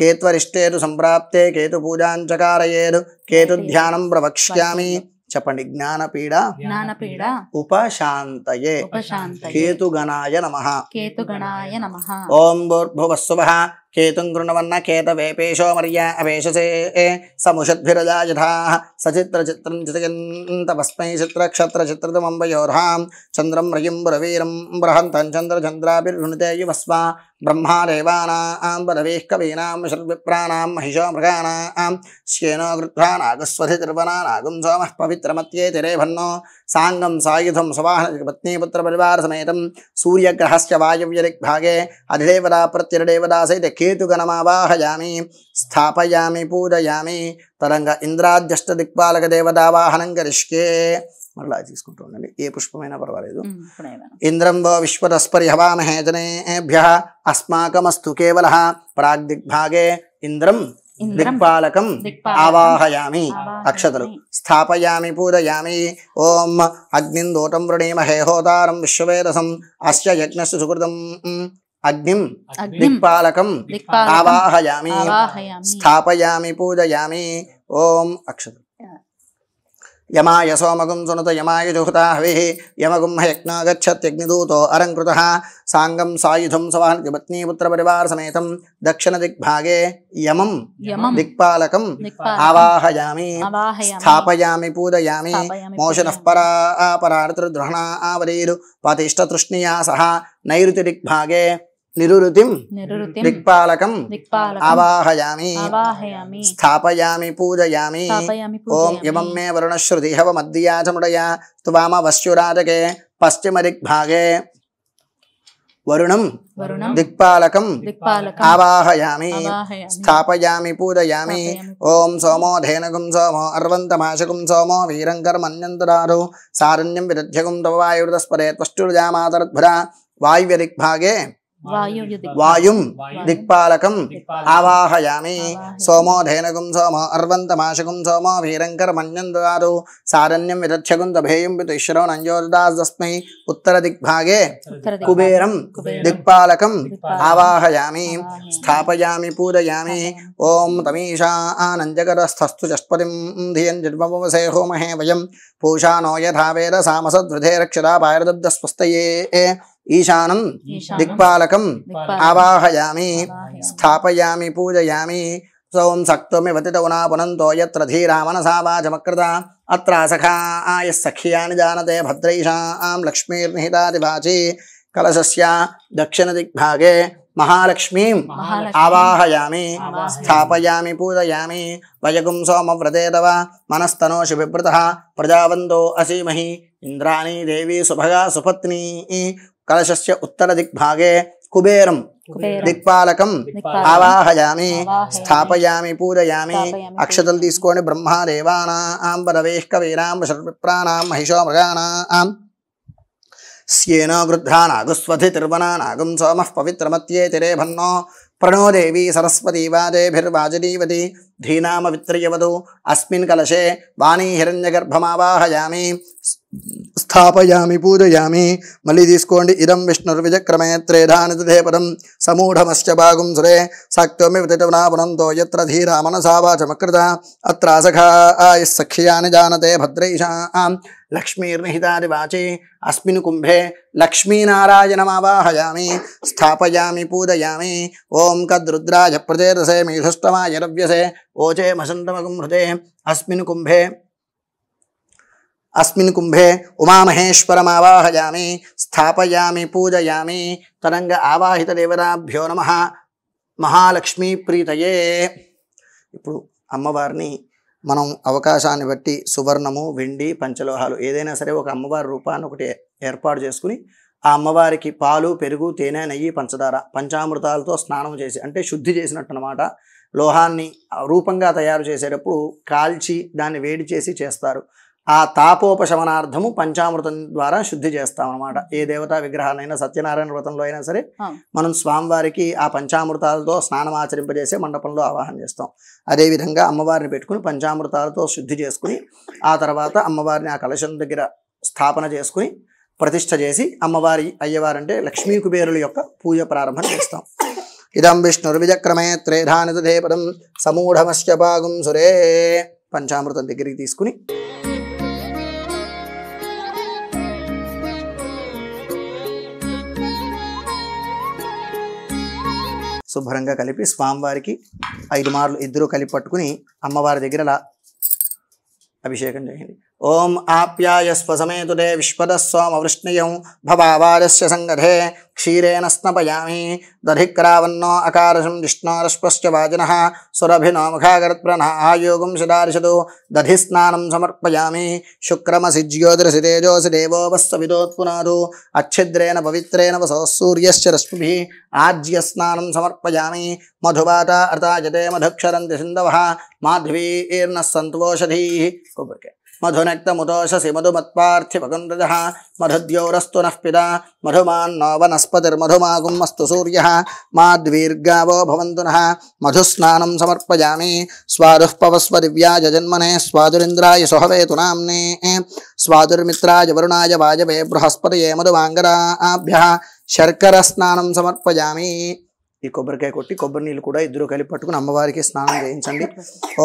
కేత్వరిష్టేతు సంప్రాప్తే కేతు పూజాంచకారయేదు కేతు ధ్యానం ప్రవక్ష్యామి చెప్పండి జ్ఞానపీడ జ్ఞానపీడ ఉపశాంతయే ఉపశాంతయే కేతుగణాయ నమ కేతుగణాయ నమ ఓం భూర్భువస్సుభ केतुंगृणवन्न केतवेपेशो मर्या अपेशसे समुषद्भिरजायथाः सचित्रचित्रं चितयन् तपस्मै चित्रक्षत्रचित्रतमम्बयोर्हां चन्द्रं रयिं ब्रवीरं बृहन्तं चन्द्रचन्द्राभिर्गुणते युवस्वा ब्रह्मा देवानां बलवीः कवीनां शर्विप्राणां महिषो मृगाणां श्येनो गृध्वा नागस्वधितिर्वना नागं सोमः पवित्रमत्ये भन्नो साङ्गं सायुधं सुवाहनपत्नीपुत्रपरिवारसमेतं सूर्यग्रहस्य वायव्यदिग्भागे अधिदेवता प्रत्यर्देवता सहित కేతుగణమావాహయామి స్థాపయామి పూజయామి తరంగ ఇంద్రాధ్యష్ట దిక్పాలక దేవతావాహనం కరిష్కే మరలా తీసుకుంటూ ఉండండి ఏ పుష్పమైనా పర్వాలేదు ఇంద్రం వో విశ్వతస్పరి హవామహే జనేభ్య అస్మాకమస్తు కేవల ప్రాగ్ దిగ్భాగే ఇంద్రం దిక్పాలకం ఆవాహయామి అక్షతలు స్థాపయామి పూజయామి ఓం అగ్నిందోటం వృణీమహే హోతారం విశ్వవేదసం అస్య యజ్ఞ సుకృతం अग्निम दिक्पालकम आवाहयामि स्थापयामि पूजयामि ओम अक्षत यमाय सोमगुं सुनत यमाय जुहता हवे यमगुं हयक्न गच्छत यज्ञदूतो अरंकृतः सांगम सायुधम सवाहन पत्नी पुत्र परिवार समेतम दक्षिण दिग्भागे यमम दिक्पालकम आवाहयामि स्थापयामि पूजयामि मोशनः परा आपरार्तृ द्रहणा आवरीर सह नैऋति दिग्भागे నిరురుతిం దిక్పాలకం ఆవాహయామి స్థాపయామి పూజయామి ఓం ఇమం మే వరుణశ్రుతి హవ హవమద్యాచముడయా తువామ వశ్యురాజకే పశ్చిమ దిగ్భాగే వరుణం దిక్పాలకం ఆవాహయామి స్థాపయామి పూజయామి ఓం సోమో ధేనుగుం సోమో అర్వంతమాశకుం సోమో వీరం కర్మన్యంతరారు సారణ్యం విరధ్యగుం తవ వాయుర్దస్పరే త్వష్టుజామాతరద్భుర దిగ్భాగే వాయుం దిక్పాలకం ఆవాహయామి సోమో ధైనగుం సోమో అర్వంతమాశకుం సోమో వీరంకర్మణ్యం దాదు సారణ్యం విదక్షగుం దభేయం పితుశ్రో నంజోదాస్మై ఉత్తర దిగ్భాగే కుబేరం దిక్పాలకం ఆవాహయామి స్థాపయామి పూజయామి ఓం తమీషా ఆనందకరస్థస్థు చష్పతిం ధియం జన్మవసే హోమహే వయం పూషా నోయథావేద సామసద్వృధే రక్షదా పారదబ్ధ స్వస్తయే ఈశానం దిక్పాలకం ఆవాహయామి స్థాపయామి పూజయామి సోం సక్తమివతితౌనా పునంతో ఎత్ర ధీరామనసా వాచమకృత సఖా ఆయ సఖ్యాని జానతే భద్రైషా ఆం లక్ష్మీర్నిహితాదివాచి కలశస్య దక్షిణ దిగ్భాగే మహాలక్ష్మీం ఆవాహయామి స్థాపయామి పూజయామి వయగుం సోమవ్రతే తవ మనస్తనోషి బిభృత ప్రజావంతో అసీమహి ఇంద్రాణీ దేవీ సుభగా సుపత్ని కలశస్య ఉత్తర దిగ్భాగే కుబేరం దిక్పాలకం ఆవాహయామి స్థాపయామి పూజయామి అక్షతలు తీసుకోండి బ్రహ్మ దేవానా ఆం పరవేష్కవీరాం షర్విప్రాణాం మహిషో మృగాణాం స్యేనో గృధ్రా నాగుస్వధి తిరువనా నాగం సోమ పవిత్రమత్యే తిరే భన్నో ప్రణో సరస్వతీ వాదేభిర్వాజనీవతి ధీనామవిత్రయవదు అస్మిన్ కలశే వాణి హిరణ్యగర్భమావాహయామి స్థాపయామి పూజయామి మళ్ళీ తీసుకోండి ఇదం విష్ణుర్విజక్రమే త్రేధానిదే పదం సమూఢమశ్చ భాగం సురే సాక్త్వమి వితటవనాపునంతో ఎత్ర ధీరా మనసావాచమకృత అత్రాసఖా ఆయస్సఖ్యాని జానతే భద్రైషా लक्ष्मीर्निहितानि वाचि अस्मिन् कुम्भे लक्ष्मीनारायणमावाहयामि स्थापयामि पूजयामि ॐ कद्रुद्राय प्रचेतसे मीषुष्टमाय रव्यसे ओचे मसन्तमकुं अस्मिन् कुम्भे अस्मिन् कुम्भे उमामहेश्वरमावाहयामि स्थापयामि पूजयामि तरङ्ग आवाहितदेवताभ्यो नमः మహాలక్ష్మీ ప్రీతయే ఇప్పుడు అమ్మవారిని మనం అవకాశాన్ని బట్టి సువర్ణము వెండి పంచలోహాలు ఏదైనా సరే ఒక అమ్మవారి రూపాన్ని ఒకటి ఏర్పాటు చేసుకుని ఆ అమ్మవారికి పాలు పెరుగు తేనె నెయ్యి పంచదార పంచామృతాలతో స్నానం చేసి అంటే శుద్ధి చేసినట్టు అనమాట లోహాన్ని రూపంగా తయారు చేసేటప్పుడు కాల్చి దాన్ని వేడి చేసి చేస్తారు ఆ తాపోపశమనార్థము పంచామృతం ద్వారా శుద్ధి అనమాట ఏ దేవతా విగ్రహాన్నైనా సత్యనారాయణ వ్రతంలో అయినా సరే మనం స్వామివారికి ఆ పంచామృతాలతో స్నానం ఆచరింపజేసే మండపంలో ఆవాహన చేస్తాం అదేవిధంగా అమ్మవారిని పెట్టుకుని పంచామృతాలతో శుద్ధి చేసుకుని ఆ తర్వాత అమ్మవారిని ఆ కలశం దగ్గర స్థాపన చేసుకుని ప్రతిష్ట చేసి అమ్మవారి అయ్యవారంటే లక్ష్మీ కుబేరుల యొక్క పూజ ప్రారంభం చేస్తాం ఇదం విష్ణుర్విజక్రమే త్రేధానిధే పదం సమూఢమశ్చ భాగం సురే పంచామృతం దగ్గరికి తీసుకుని శుభ్రంగా కలిపి స్వామివారికి ఐదు మార్లు ఇద్దరు కలిపి పట్టుకుని అమ్మవారి దగ్గర అభిషేకం చేయండి ओम आप्यायस्वसमे दुरे विश्वदस्वमवृष्णयौ भवावारस्य संगधे क्षीरेण स्नपयामि दधिक्रावन्नो अकारशं जिष्णारश्वश्च वाजिनः सुरभिनो मुखागर्त्प्रणायोगुं सदार्शतो दधिस्नानं समर्पयामि शुक्रमसि ज्योतिरसि तेजोऽसि देवो वस्सविदोत्पुनादो अच्छिद्रेण पवित्रेण वसौ सूर्यश्च रश्मिभिः आज्यस्नानं समर्पयामि मधुवाता अर्थायते मधुक्षरन्ति सिन्धवः माध्वीर्नः सन्त्वोषधीः कुबुके मधुनक्तमुतोषसि मधुमत्पार्थिवगुन्द्रजः मधुद्योरस्तु नः पिता मधुमान्नो वनस्पतिर्मधुमागुमस्तु सूर्यः मा द्वीर्गावो भवन्तु नः मधुस्नानं समर्पयामि स्वादुःपवस्व दिव्याय जन्मने स्वादुरिन्द्राय सुहवेतु नाम्ने स्वादुर्मित्राय वरुणाय वायवे बृहस्पतये मधुमाङ्गदाभ्यः शर्करस्नानं समर्पयामि ఈ కొబ్బరికాయ కొట్టి కొబ్బరి నీళ్ళు కూడా ఇద్దరు కలిపి పట్టుకుని అమ్మవారికి స్నానం చేయించండి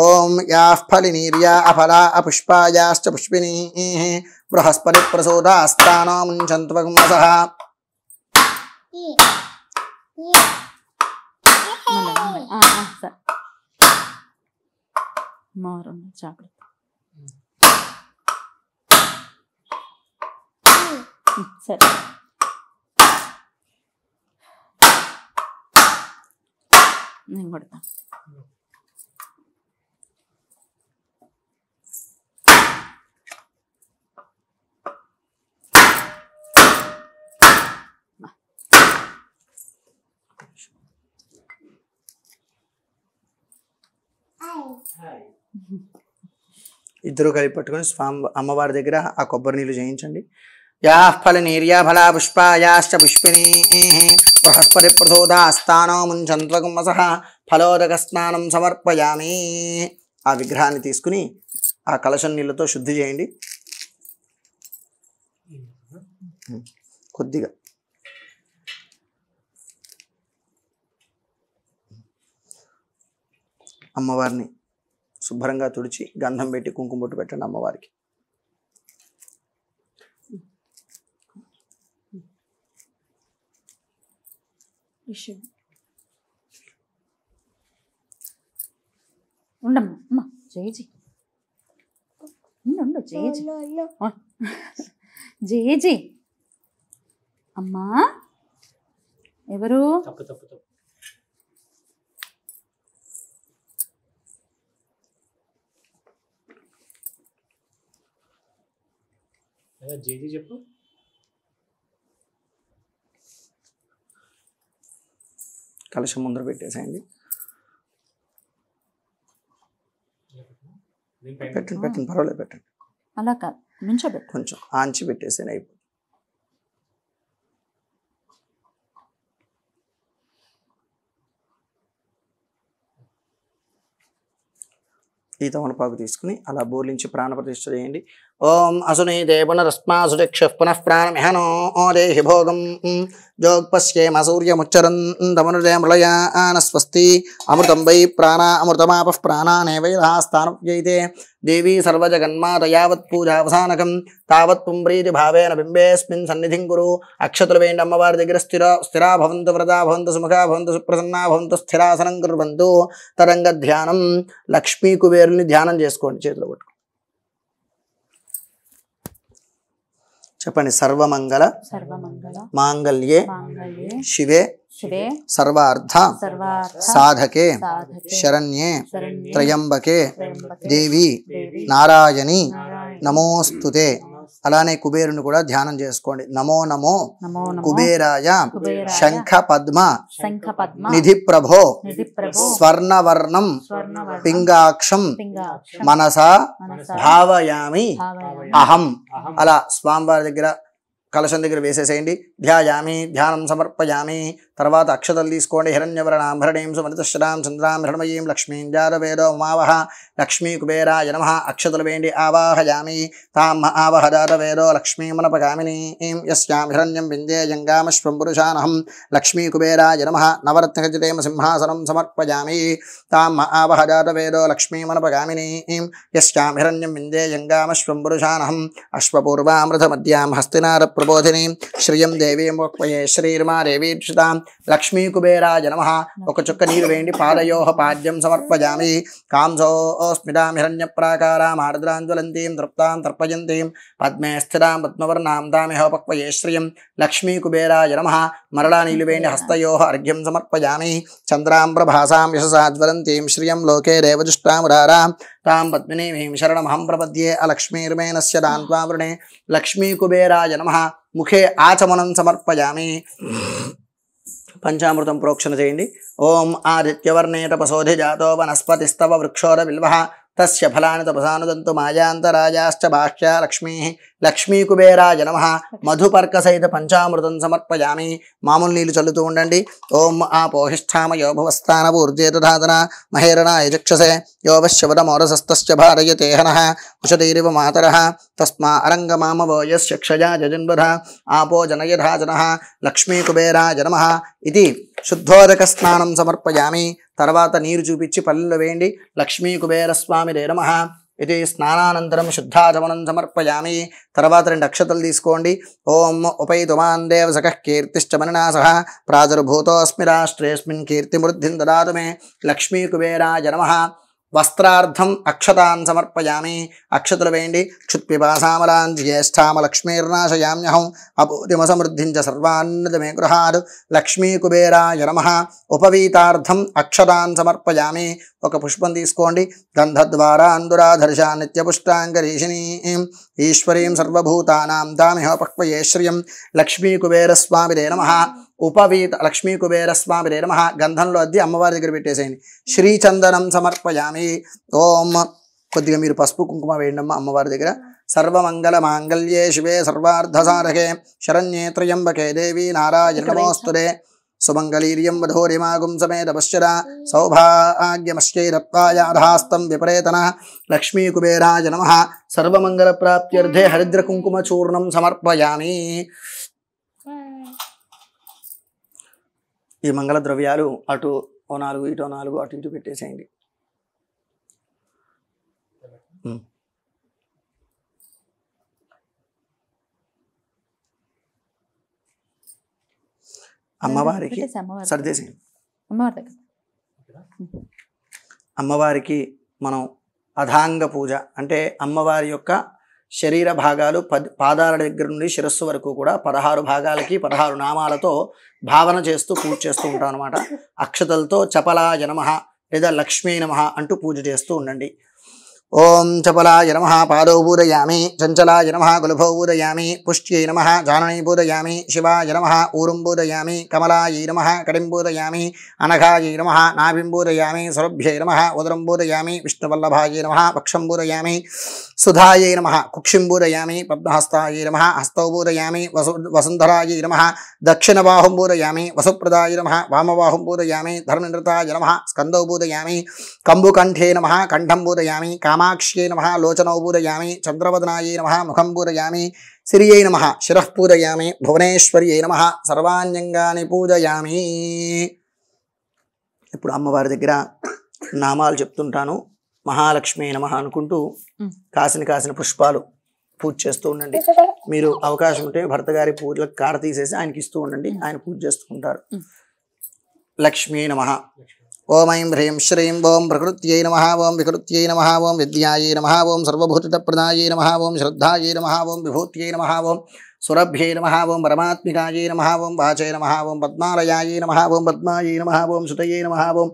ఓం యా ఫలినీర్యా అఫల అపుష్పాయాశ్చ పుష్పిణీ బృహస్పతి ప్రసూదాస్థానో ముంచంత్వస చాక్లెట్ సరే నేను కొడతా ఇద్దరు కలిపి పట్టుకొని స్వామి అమ్మవారి దగ్గర ఆ కొబ్బరి నీళ్ళు చేయించండి యాః ఫలనీర్యఫలా పుష్పాయాశ్చ పుష్పిణీ బృహస్పతి ప్రసోదాస్థానో ఫలోదక స్నానం సమర్పయామి ఆ విగ్రహాన్ని తీసుకుని ఆ కలశం నీళ్ళతో శుద్ధి చేయండి కొద్దిగా అమ్మవారిని శుభ్రంగా తుడిచి గంధం పెట్టి కుంకుమ పెట్టండి అమ్మవారికి విషయం ఉండమ్మా అమ్మ జయజీ ఉండు జయజీ జయజీ అమ్మా ఎవరు జేజీ చెప్పు కలశం ముందర పెట్టేసేయండి పెట్టండి పెట్టండి పర్వాలేదు పెట్టండి అలా కాదు కొంచెం ఆంచి పెట్టేసాను అయిపోతుంది ఈ తమలపాకు తీసుకుని అలా బోర్లించి ప్రాణ ప్రతిష్ట చేయండి ఓం అసునీతే పునరస్మాసుచక్షుః పునఃప్రాణమిహనో దేహి భోగం జోగ్పశ్యేమ సూర్యముచ్చరంతమనుజయ మృళయానస్వస్తి అమృతం వై ప్రాణ అమృతమాపః ప్రాణానేవైరహాస్థానవ్యైతే దేవీ సర్వజగన్మాత యావత్పూజావసానకం తావత్ పుంబ్రీతి భావేన బింబేస్మిన్ సన్నిధిం గురు అక్షతులవేండి అమ్మవారి దగ్గర స్థిర స్థిరా భవంతు వ్రతా భవంతు సుముఖా భవంతు సుప్రసన్నా భవంతు స్థిరాసనం కుర్వంతు తరంగ ధ్యానం లక్ష్మీ కుబేరుని ధ్యానం చేసుకోండి చేతులు పట్టుకో చెప్పండి సర్వమంగళ మాంగళ్యే శివే సర్వార్థ సాధకే శరణ్యే త్రయంబకే దేవి నారాయణి నమోస్తుతే అలానే కుబేరుని కూడా ధ్యానం చేసుకోండి నమో నమో కుబేరాయ శంఖ పద్మ నిధి ప్రభో స్వర్ణవర్ణం పింగాక్షం మనస భావయామి అహం అలా స్వామివారి దగ్గర కలశం దగ్గర వేసేసేయండి ధ్యాయామి ధ్యానం సమర్పయామి తర్వాత అక్షతలు తీసుకోండి హిరణ్యవరణ హరణీం సుమృతశ్రాం చంద్రాం హృణమయీం లక్ష్మీం జాతవేదో ఉమావహ లక్ష్మీ కుబేరాయ జనమ అక్షతలు వేండి ఆవాహయామి తాం ఆవహ దాతవేదో లక్ష్మీమునపగామిని ఈం యస్యాం హిరణ్యం విందే జంగామశ్వం పురుషానహం లక్ష్మీ కుబేరాయ జనమ నవరత్నఖజితేమ సింహాసనం సమర్పయామి తాం ఆవహ దాతవేదో లక్ష్మీమునపగామిని ఈం యస్యాం హిరణ్యం విందే జంగామశ్వం పురుషానహం అశ్వపూర్వామృతమద్యాం ప్రబోధిని శ్రియం దేవీం వక్వయే శ్రీర్మా దేవీక్షితాం లక్ష్మీ కుబేరాజ నమ ఒక చుక్క నీరు వేయండి పాదయోహ పాద్యం సమర్పజామి కాంసోస్మితాం హిరణ్య ప్రాకారాం ఆర్ద్రాంజులంతీం తృప్తాం తర్పయంతీం పద్మే స్థిరాం పద్మవర్ణాం దామిహోపక్వయే శ్రియం లక్ష్మీ కుబేరాజ నమ మరళా నీలు వేణి హస్తయో అర్ఘ్యం సమర్పజామి చంద్రాం ప్రభాసాం యశసాజ్వలంతీం శ్రియం లోకే రేవజుష్టామురారాం తాం పద్మినీమీం శరణమహం ప్రపద్యే అలక్ష్మీర్మేణస్య దాన్వావృణే లక్ష్మీకుబేరాయ నమ ముఖే ఆచమనం సమర్పయామి పంచామృతం ప్రోక్షణ చేయండి ఓం ఆదిత్యవర్ణేత జాతో వనస్పతిస్తవ వృక్షోర బిల్వ तस्य फलानि तपसानुदन्तु मायान्तराजाश्च भाष्या लक्ष्मीः లక్ష్మీకుబేరాయ నమ మధుపర్క సహిత పంచామృతం సమర్పయామి మామూలు నీళ్లు చల్లుతూ ఉండండి ఓం ఆ పోహిష్టామ యోభవస్థాన ఊర్జేతధాతన మహేరణ యజక్షసే యోభశివద మోరసస్త భారయతేహన ఉషతైరివ మాతర తస్మా అరంగమామ వోయస్యక్షయా జజన్వధ ఆపో జనయధాజన లక్ష్మీకుబేరాయ నమ ఇది శుద్ధోదక స్నానం సమర్పయామి తర్వాత నీరు చూపించి పల్లెలు వేయండి లక్ష్మీ కుబేరస్వామి రే నమ ఇది స్నానానంతరం శుద్ధాచమనం సమర్పయామి తర్వాత రెండు అక్షతలు తీసుకోండి ఓం ఉపైతుమాన్ దేవ సఖ కీర్తిశ్చమనినా సహ ప్రాదుర్భూతోస్మి రాష్ట్రేస్మిన్ కీర్తిమృద్ధిం దదాతు మే లక్ష్మీ కుబేరాయ నమ వస్త్రార్థం అక్షతాన్ సమర్పయామి అక్షతులు వేయండి క్షుత్పిపాసామలాన్ జ్యేష్ఠామలక్ష్మీర్నాశయామ్యహం అపూర్యమసమృద్ధించ సర్వాన్నదమే గృహాద్ కుబేరాయ నమ ఉపవీతార్థం అక్షతాన్ సమర్పయామి ఒక పుష్పం తీసుకోండి గంధద్వారా అందురాధర్షా నిత్యపుష్టాంగరీషిణీ ఈశ్వరీం సర్వభూతానాం దామిహోపక్వయే శ్రియం లక్ష్మీకుబేరస్వామిదే నమ ఉపవీత లక్ష్మీకుబేరస్వామిదే నమ గంధంలో అద్ది అమ్మవారి దగ్గర పెట్టేసేయండి శ్రీచందనం సమర్పయామి ఓం కొద్దిగా మీరు పసుపు కుంకుమ వేయండమ్మ అమ్మవారి దగ్గర సర్వమంగళ మాంగళ్యే శివే సర్వార్ధసారహే శరణ్యే త్రయంబకే దేవి నారాయణ నమోస్తురే సుమంగళీర్యం వధూరిమాగుం సమేతపశ్చర సౌభాగ్యమశ్చైరత్వాయాధాస్తం విపరేతన లక్ష్మీకుబేరాయ నమ సర్వమంగళప్రాప్త్యర్థే హరిద్రకుంకుమచూర్ణం సమర్పయామి ఈ మంగళ ద్రవ్యాలు అటు ఓ నాలుగు ఇటో నాలుగు అటు ఇటు పెట్టేసేయండి అమ్మవారికి సర్దేసి అమ్మవారికి మనం అధాంగ పూజ అంటే అమ్మవారి యొక్క శరీర భాగాలు పాదాల దగ్గర నుండి శిరస్సు వరకు కూడా పదహారు భాగాలకి పదహారు నామాలతో భావన చేస్తూ పూజ చేస్తూ ఉంటాం అనమాట అక్షతలతో చపలా జనమ లేదా లక్ష్మీ నమ అంటూ పూజ చేస్తూ ఉండండి ఓం చపలాయ నమ పాదౌ పూరయామి చంచలాయ నమ గులభౌ పూరయామి పుష్ట్యై నమ జాననీ పూరయామి శివాయ నమ ఊరుం పూరయామి కమలాయై నమ కడిం పూరయామి అనఘాయై నమ నాభిం పూరయామి సరభ్యై నమ ఉదరం పూరయామి విష్ణువల్లభాయ నమ పక్షం పూరయామి సుధాయ నమ కుక్షిం పూరయామి పద్మహస్తాయై నమ హస్తౌ పూరయామి వసు వసుంధరాయ నమ దక్షిణబాహుం పూరయామి వసుప్రదాయ నమ వామబాహుం పూరయామి ధర్మనృతాయ నమ స్కందౌ పూరయామి కంబుకంఠే నమ కంఠం పూరయామి కామ కామాక్ష్యై నమ లోచనౌ పూరయామి చంద్రవదనాయై నమ ముఖం పూరయామి సిరియై నమ శిరః పూరయామి భువనేశ్వర్యై నమ సర్వాణ్యంగాని పూజయామి ఇప్పుడు అమ్మవారి దగ్గర నామాలు చెప్తుంటాను మహాలక్ష్మి నమ అనుకుంటూ కాసిన కాసిన పుష్పాలు పూజ చేస్తూ ఉండండి మీరు అవకాశం ఉంటే భర్త గారి పూజలకు కాడ తీసేసి ఆయనకి ఇస్తూ ఉండండి ఆయన పూజ చేస్తూ ఉంటారు లక్ష్మీ నమ ఓం ఐం హ్రీం శ్రీం ఓం ప్రకృత్యై నమ ఓం వికృత్యై నమ ఓం విద్యాయై నమ ఓం సర్వభూతప్రదాయై నమ ఓం శ్రద్ధాయై నమ ఓం విభూత్యై నమ ఓం సురభ్యై నమ ఓం పరమాత్మికాయై నమ ఓం వాచై నమ ఓం పద్మాలయాయై నమ ఓం పద్మాయై నమ ఓం సుతయై నమ ఓం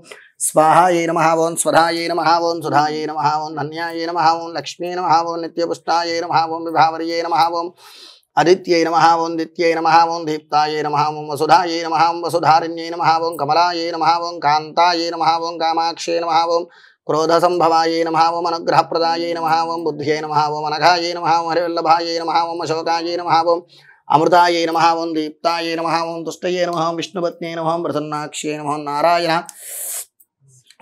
స్వాహాయై నమ ఓం స్వధాయై నమ ఓం సుధాయై నమ ఓం ధన్యాయై నమ ఓం లక్ష్మీ నమ ఓం నిత్యపుష్టాయై నమ ఓం విభావర్యై నమ ఓం ఆదిత్యై నమ ఓం దిత్యై నమ ఓం దీప్తాయై నమ ఓం వసుధాయై నమ ఓం వసుధారిణ్యై నమ ఓం కమలాయై నమ ఓం కాంతాయై నమ ఓం కామాక్షే నమ ఓం క్రోధసంభవాయై నమ ఓం అనుగ్రహప్రదాయై నమ ఓం బుద్ధ్యై నమ ఓం అనఘాయై నమ ఓం హరివల్లభాయై నమ ఓం అశోకాయై నమ ఓం అమృతాయై నమ దీప్తాయై నమ ఓం తుష్టయే విష్ణుపత్నే నమ ఓం ప్రసన్నాక్ష్యే నారాయణ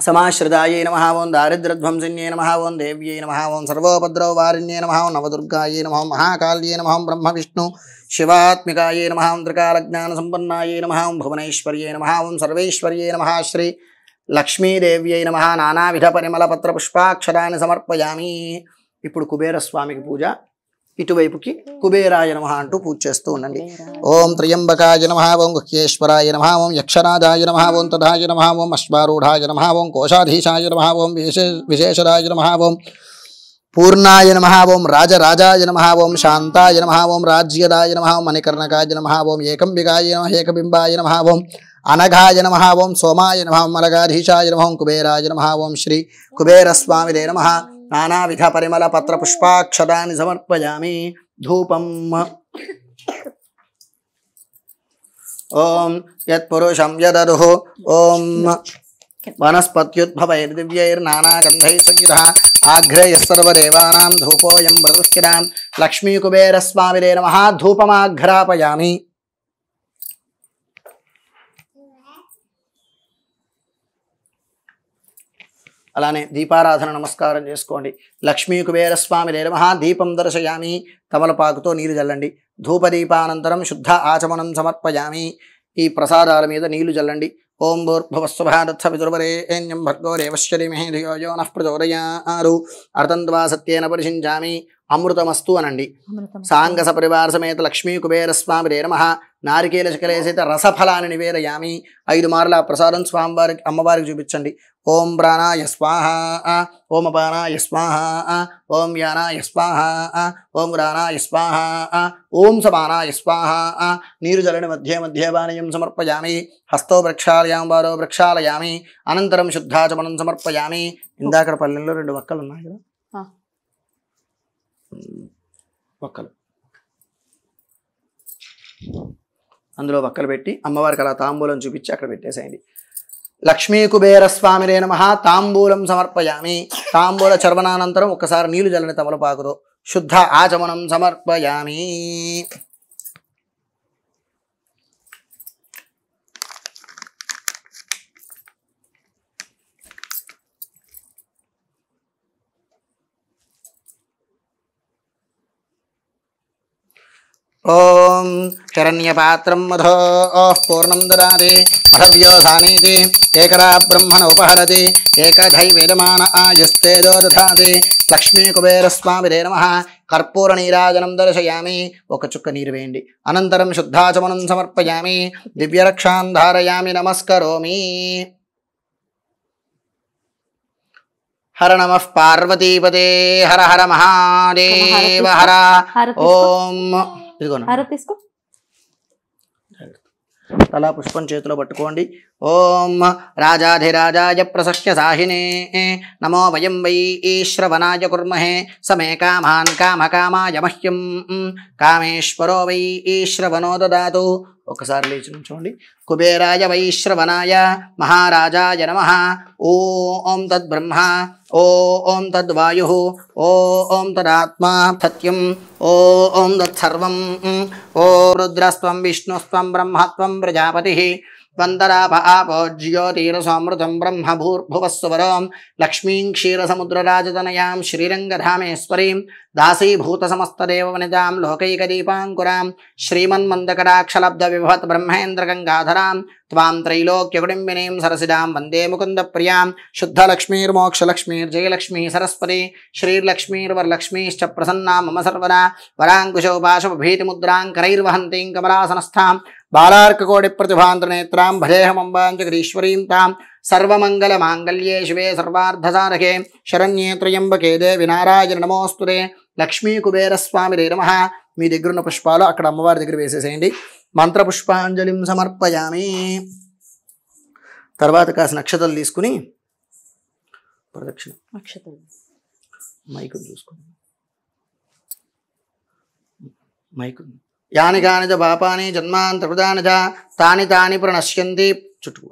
సమాశ్రితాయై నమ ఓం దారిద్రధ్వంసిన్యై నమ ఓం దేవ్యై నమ ఓం వారిణ్యే నమ ఓం నవదుర్గాయై నమ ఓం మహాకాళ్యై నమ ఓం బ్రహ్మ విష్ణు శివాత్మికాయై నమ ఓం త్రికాలజ్ఞానసంపన్నాయై నమ ఓం భువనైశ్వర్యే నమ ఓం సర్వేశ్వర్యే నమ శ్రీ లక్ష్మీదేవ్యై నమ నానావిధ పరిమళపత్ర పుష్పాక్షరాన్ని సమర్పయామి ఇప్పుడు కుబేరస్వామికి పూజ ఇటువైపుకి కుబేరాయ నమ అంటూ పూజ చేస్తూ ఉండండి ఓం త్రియంబకాయ నమ ఓం గుహ్యేశ్వరాయ నమ ఓం యక్షనాథాయ నమ ఓం తథాయ నమ ఓం అశ్వారూఢాయ నమ ఓం కోశాధీశాయ నమ ఓం విశేషరాయ నమ ఓం పూర్ణాయ నమ ఓం రాజరాజాయ నమ ఓం శాంతాయ నమ ఓం రాజ్యదాయ నమ ఓం మణికర్ణకాయ నమ ఓం ఏకంబికాయ నమ ఏకబింబాయ నమ ఓం అనఘాయ నమ ఓం సోమాయ నమ ఓం మలగాధీశాయ నమ ఓం కుబేరాయ నమ ఓం శ్రీ కుబేరస్వామిదే నమ नानाविधपरिमलपत्रपुष्पाक्षतानि समर्पयामि धूपम् ॐ यत्पुरुषं यदरुः ॐ वनस्पत्युद्भवैर्दिव्यैर्नानागन्धैः संयुधः आघ्रे यस्सर्वदेवानां धूपोऽयं वरुष्किरां लक्ष्मीकुबेरस्वामिने नमः धूपमाघ्रापयामि అలానే దీపారాధన నమస్కారం చేసుకోండి లక్ష్మీ కుబేరస్వామి లేలమహా దీపం దర్శయామి తమలపాకుతో నీరు జల్లండి ధూపదీపానంతరం శుద్ధ ఆచమనం సమర్పయామి ఈ ప్రసాదాల మీద నీళ్లు జల్లండి ఓం భూర్భవస్వభారత్స పితుర్వరేణ్యం భర్గో రేవశ్వరిమహే ధియో నః ప్రచోదయారు అర్థం ద్వా సత్యేన పరిశించామి అమృతమస్తు అనండి సాంగస సపరివార సమేత లక్ష్మీ కుబేర స్వామి రేరమ నారికేల శిఖలేసైత రసఫలాన్ని నివేదయామి ఐదు మార్ల ప్రసాదం స్వామివారికి అమ్మవారికి చూపించండి ఓం ప్రాణాయ స్వాహ ఓం అపానాయ స్వాహ ఓం యానాయ స్వాహ ఓం రాణాయ స్వాహ ఓం సమానాయ స్వాహ నీరు జలని మధ్య మధ్య పానీయం సమర్పయామి హస్తో ప్రక్షాళయాం వారో ప్రక్షాళయామి అనంతరం శుద్ధాచమనం సమర్పయామి ఇందాక పల్లెల్లో రెండు మొక్కలు ఉన్నాయి కదా వక్కలు అందులో వక్కలు పెట్టి అమ్మవారికి అలా తాంబూలం చూపించి అక్కడ పెట్టేసేయండి లక్ష్మీ కుబేర స్వామిరే నమ తాంబూలం సమర్పయామి తాంబూల చర్వనానంతరం ఒక్కసారి నీళ్లు జల్లని తమలపాకుతో శుద్ధ ఆచమనం సమర్పయామి ఓం శరణ్యపాత్రం మధో ఓః పూర్ణం దదాతి మధవ్యోధానీతి ఏకరా బ్రహ్మణ ఉపహరతి ఏకఘై వేదమాన ఆయుస్తేజో దాది లక్ష్మీ కుబేరస్వామిదే నమ కర్పూర నీరాజనం దర్శయామి ఒక చుక్క నీరు వేయండి అనంతరం శుద్ధాచమనం సమర్పయామి దివ్యరక్షాన్ ధారయామి నమస్కరోమి హర నమ పార్వతీపదే హర హర మహాదేవ హర ఓం ఆరోపు తలా పుష్పం చేతిలో పట్టుకోండి ఓం రాజాధిరాజాయ ప్రసహ్య సాహినే నమో వయం వై ఈశ్రవనాయ కుర్మహే సమే కామాన్ కామకామాయ మహ్యం కామేశ్వరో వై ఈశ్రవనో దాతు ఒకసారి లేచి చూడండి కుబేరాయ వైశ్రవణాయ మహారాజాయ నమ ఓ ఓం తద్బ్రహ్మ ఓ ఓం తద్వాయు ఓ ఓం తదాత్మా సత్యం ఓ ఓం తత్సర్వం ఓ రుద్రస్వం విష్ణుస్వం బ్రహ్మత్వం ప్రజాపతి वन्दराप आपो ज्योतिरसमृतं ब्रह्मभूर्भुवस्वरं लक्ष्मीं क्षीरसमुद्रराजतनयां श्रीरङ्गधामेश्वरीं दासीभूतसमस्तदेववनितां लोकैकदीपाङ्कुरां श्रीमन्मन्दकराक्षलब्धविभवत् ब्रह्मेन्द्रगङ्गाधरां त्वां त्रैलोक्यकुडिम्बिनीं वंदे मुकुंद मुकुन्दप्रियां शुद्धलक्ष्मीर्मोक्षलक्ष्मीर्जयलक्ष्मी सरस्वती श्रीर्लक्ष्मीर्वरलक्ष्मीश्च प्रसन्ना मम सर्वदा वराङ्कुशोपाशुभीतिमुद्रां करैर्वहन्तीं कमलासनस्थां బాలార్కకోడిప్రతిభాంధ్రనేత్రాం భజేహమంబాం జగదీశ్వరీం తాం సర్వమంగళ మాంగళ్యే శివే సర్వార్థసారకే శరణ్యే త్రయంబకే దేవి నారాయణ నమోస్తుదే లక్ష్మీ రే నమ మీ దగ్గర ఉన్న పుష్పాలు అక్కడ అమ్మవారి దగ్గర వేసేసేయండి మంత్రపుష్పాంజలిం సమర్పయామి తర్వాత కాసిన నక్షతలు తీసుకుని ప్రదక్షిణ నక్షత్రం మైకు చూసుకోండి మైకు యాని కాని పాపాని జన్మాంతృదాని తాని తాని ప్రణశ్యంతి చుట్టుకు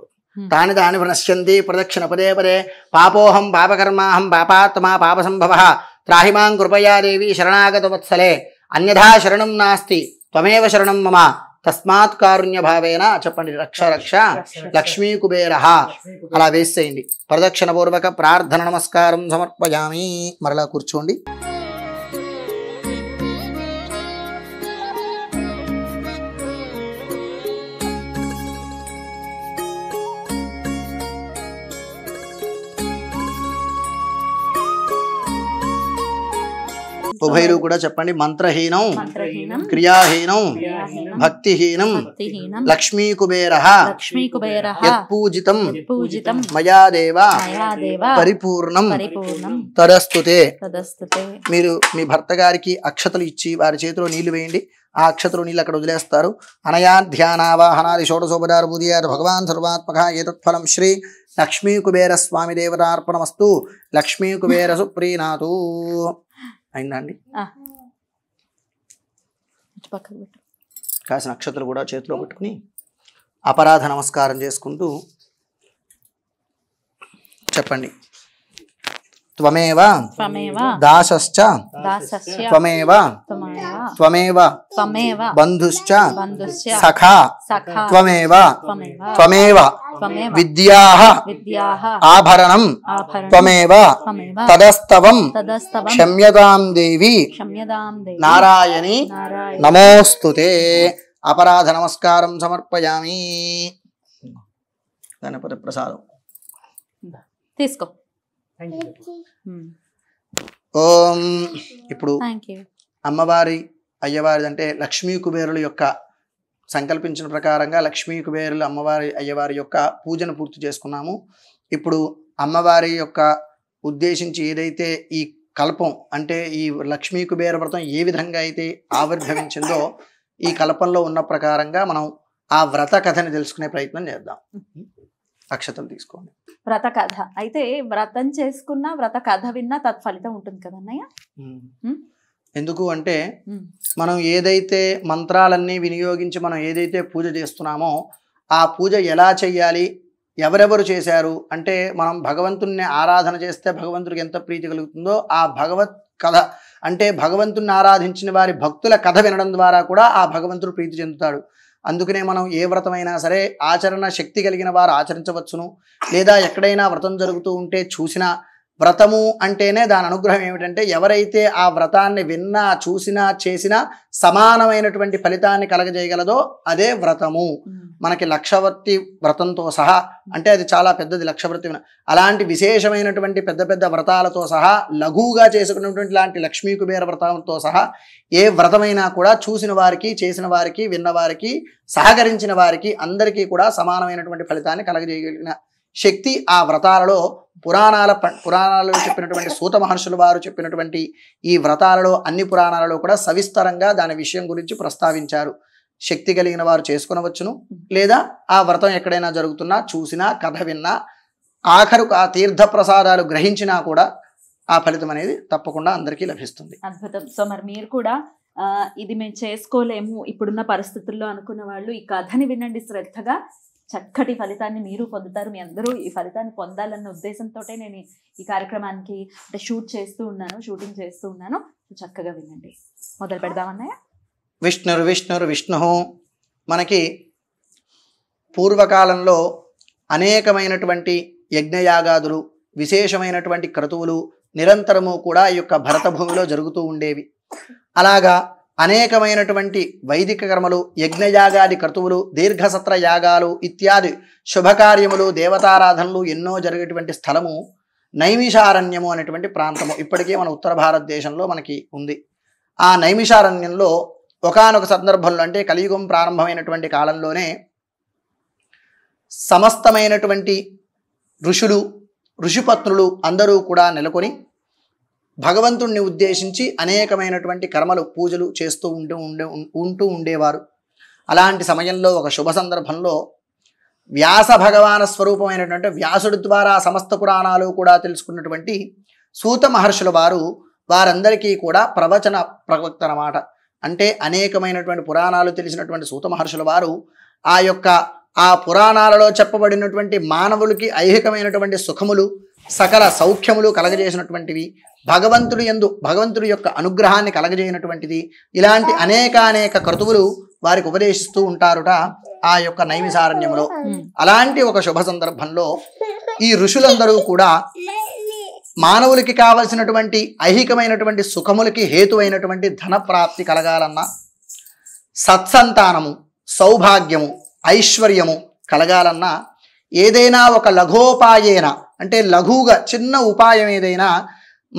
తాని తాని ప్రణశ్యంతి ప్రదక్షిణ పదే పదే పాపోహం పాపకర్మాహం పాపాత్మా పాపసంభవ త్రాహిమాం కృపయా దేవి శరణాగత వత్సలే అన్యథా శరణం నాస్తి త్వమేవ శరణం మమ తస్మాత్ కారుణ్య భావేన చెప్పండి రక్ష రక్ష లక్ష్మీ కుబేర అలా వేసేయండి పూర్వక ప్రార్థన నమస్కారం సమర్పయామి మరలా కూర్చోండి ఉభయలు కూడా చెప్పండి మంత్రహీనం క్రియాహీనం భక్తిహీనం లక్ష్మీ కుబేర పూజితం మయా దేవ పరిపూర్ణం తదస్తుతే మీరు మీ భర్త గారికి అక్షతలు ఇచ్చి వారి చేతిలో నీళ్లు వేయండి ఆ అక్షతలు నీళ్ళు అక్కడ వదిలేస్తారు అనయా ధ్యానావాహనాది షోడశోపదారు బుధియారు భగవాన్ సర్వాత్మక ఏతత్ఫలం శ్రీ లక్ష్మీ కుబేర స్వామి దేవతార్పణమస్తు లక్ష్మీ కుబేర సుప్రీనాథు అయిందా అండి కాసిన నక్షత్రాలు కూడా చేతిలో పెట్టుకుని అపరాధ నమస్కారం చేసుకుంటూ చెప్పండి త్వమేవ దాసశ్చ త్వమేవ త్వమేవ బంధుశ్చ సఖా త్వమేవ త్వమేవ విద్యాః ఆభరణం త్వమేవ తదస్తవం క్షమ్యతాం దేవి నారాయణి నమోస్తుతే అపరాధ నమస్కారం సమర్పయామి గణపతి ప్రసాదం తీసుకో Hmm. ఇప్పుడు అమ్మవారి అయ్యవారి అంటే లక్ష్మీ కుబేరుల యొక్క సంకల్పించిన ప్రకారంగా లక్ష్మీ కుబేరులు అమ్మవారి అయ్యవారి యొక్క పూజను పూర్తి చేసుకున్నాము ఇప్పుడు అమ్మవారి యొక్క ఉద్దేశించి ఏదైతే ఈ కల్పం అంటే ఈ లక్ష్మీ కుబేర వ్రతం ఏ విధంగా అయితే ఆవిర్భవించిందో ఈ కల్పంలో ఉన్న ప్రకారంగా మనం ఆ వ్రత కథని తెలుసుకునే ప్రయత్నం చేద్దాం hmm. అక్షతం తీసుకోండి వ్రత కథ అయితే వ్రతం చేసుకున్న వ్రత కథ విన్నా తత్ఫలితం ఉంటుంది కదన్నయ్య ఎందుకు అంటే మనం ఏదైతే మంత్రాలన్నీ వినియోగించి మనం ఏదైతే పూజ చేస్తున్నామో ఆ పూజ ఎలా చేయాలి ఎవరెవరు చేశారు అంటే మనం భగవంతుణ్ణి ఆరాధన చేస్తే భగవంతుడికి ఎంత ప్రీతి కలుగుతుందో ఆ భగవత్ కథ అంటే భగవంతుణ్ణి ఆరాధించిన వారి భక్తుల కథ వినడం ద్వారా కూడా ఆ భగవంతుడు ప్రీతి చెందుతాడు అందుకనే మనం ఏ వ్రతమైనా సరే ఆచరణ శక్తి కలిగిన వారు ఆచరించవచ్చును లేదా ఎక్కడైనా వ్రతం జరుగుతూ ఉంటే చూసినా వ్రతము అంటేనే దాని అనుగ్రహం ఏమిటంటే ఎవరైతే ఆ వ్రతాన్ని విన్నా చూసినా చేసినా సమానమైనటువంటి ఫలితాన్ని కలగజేయగలదో అదే వ్రతము మనకి లక్షవర్తి వ్రతంతో సహా అంటే అది చాలా పెద్దది లక్షవర్తి అలాంటి విశేషమైనటువంటి పెద్ద పెద్ద వ్రతాలతో సహా లఘువుగా చేసుకున్నటువంటి లాంటి లక్ష్మీ కుబేర వ్రతంతో సహా ఏ వ్రతమైనా కూడా చూసిన వారికి చేసిన వారికి విన్నవారికి సహకరించిన వారికి అందరికీ కూడా సమానమైనటువంటి ఫలితాన్ని కలగజేయగలిగిన శక్తి ఆ వ్రతాలలో పురాణాల పురాణాలలో చెప్పినటువంటి సూత మహర్షుల వారు చెప్పినటువంటి ఈ వ్రతాలలో అన్ని పురాణాలలో కూడా సవిస్తరంగా దాని విషయం గురించి ప్రస్తావించారు శక్తి కలిగిన వారు చేసుకునవచ్చును లేదా ఆ వ్రతం ఎక్కడైనా జరుగుతున్నా చూసినా కథ విన్నా ఆఖరుకు ఆ తీర్థ ప్రసాదాలు గ్రహించినా కూడా ఆ ఫలితం అనేది తప్పకుండా అందరికీ లభిస్తుంది అద్భుతం సో మరి మీరు కూడా ఇది మేము చేసుకోలేము ఇప్పుడున్న పరిస్థితుల్లో అనుకున్న వాళ్ళు ఈ కథని వినండి శ్రద్ధగా చక్కటి ఫలితాన్ని మీరు పొందుతారు మీ అందరూ ఈ ఫలితాన్ని పొందాలన్న ఉద్దేశంతో నేను ఈ కార్యక్రమానికి అంటే షూట్ చేస్తూ ఉన్నాను షూటింగ్ చేస్తూ ఉన్నాను చక్కగా వినండి మొదలు పెడదామన్నాయా విష్ణురు విష్ణురు విష్ణు మనకి పూర్వకాలంలో అనేకమైనటువంటి యజ్ఞయాగాదులు విశేషమైనటువంటి క్రతువులు నిరంతరము కూడా ఈ యొక్క భరతభూమిలో జరుగుతూ ఉండేవి అలాగా అనేకమైనటువంటి వైదిక కర్మలు యజ్ఞయాగాది క్రతువులు దీర్ఘసత్ర యాగాలు ఇత్యాది శుభకార్యములు దేవతారాధనలు ఎన్నో జరిగేటువంటి స్థలము నైమిషారణ్యము అనేటువంటి ప్రాంతము ఇప్పటికే మన ఉత్తర భారతదేశంలో మనకి ఉంది ఆ నైమిషారణ్యంలో ఒకనొక సందర్భంలో అంటే కలియుగం ప్రారంభమైనటువంటి కాలంలోనే సమస్తమైనటువంటి ఋషులు ఋషిపత్నులు అందరూ కూడా నెలకొని భగవంతుణ్ణి ఉద్దేశించి అనేకమైనటువంటి కర్మలు పూజలు చేస్తూ ఉంటూ ఉండే ఉంటూ ఉండేవారు అలాంటి సమయంలో ఒక శుభ సందర్భంలో వ్యాస భగవాన స్వరూపమైనటువంటి వ్యాసుడి ద్వారా సమస్త పురాణాలు కూడా తెలుసుకున్నటువంటి సూత మహర్షుల వారు వారందరికీ కూడా ప్రవచన ప్రవక్త అన్నమాట అంటే అనేకమైనటువంటి పురాణాలు తెలిసినటువంటి సూత మహర్షుల వారు ఆ యొక్క ఆ పురాణాలలో చెప్పబడినటువంటి మానవులకి ఐహికమైనటువంటి సుఖములు సకల సౌఖ్యములు కలగజేసినటువంటివి భగవంతుడు ఎందు భగవంతుడి యొక్క అనుగ్రహాన్ని కలగజేయనటువంటిది ఇలాంటి అనేకానేక క్రతువులు వారికి ఉపదేశిస్తూ ఉంటారుట ఆ యొక్క నైమిసారణ్యములో అలాంటి ఒక శుభ సందర్భంలో ఈ ఋషులందరూ కూడా మానవులకి కావలసినటువంటి ఐహికమైనటువంటి సుఖములకి హేతువైనటువంటి ధన ప్రాప్తి కలగాలన్నా సత్సంతానము సౌభాగ్యము ఐశ్వర్యము కలగాలన్నా ఏదైనా ఒక లఘోపాయేన అంటే లఘువుగా చిన్న ఉపాయం ఏదైనా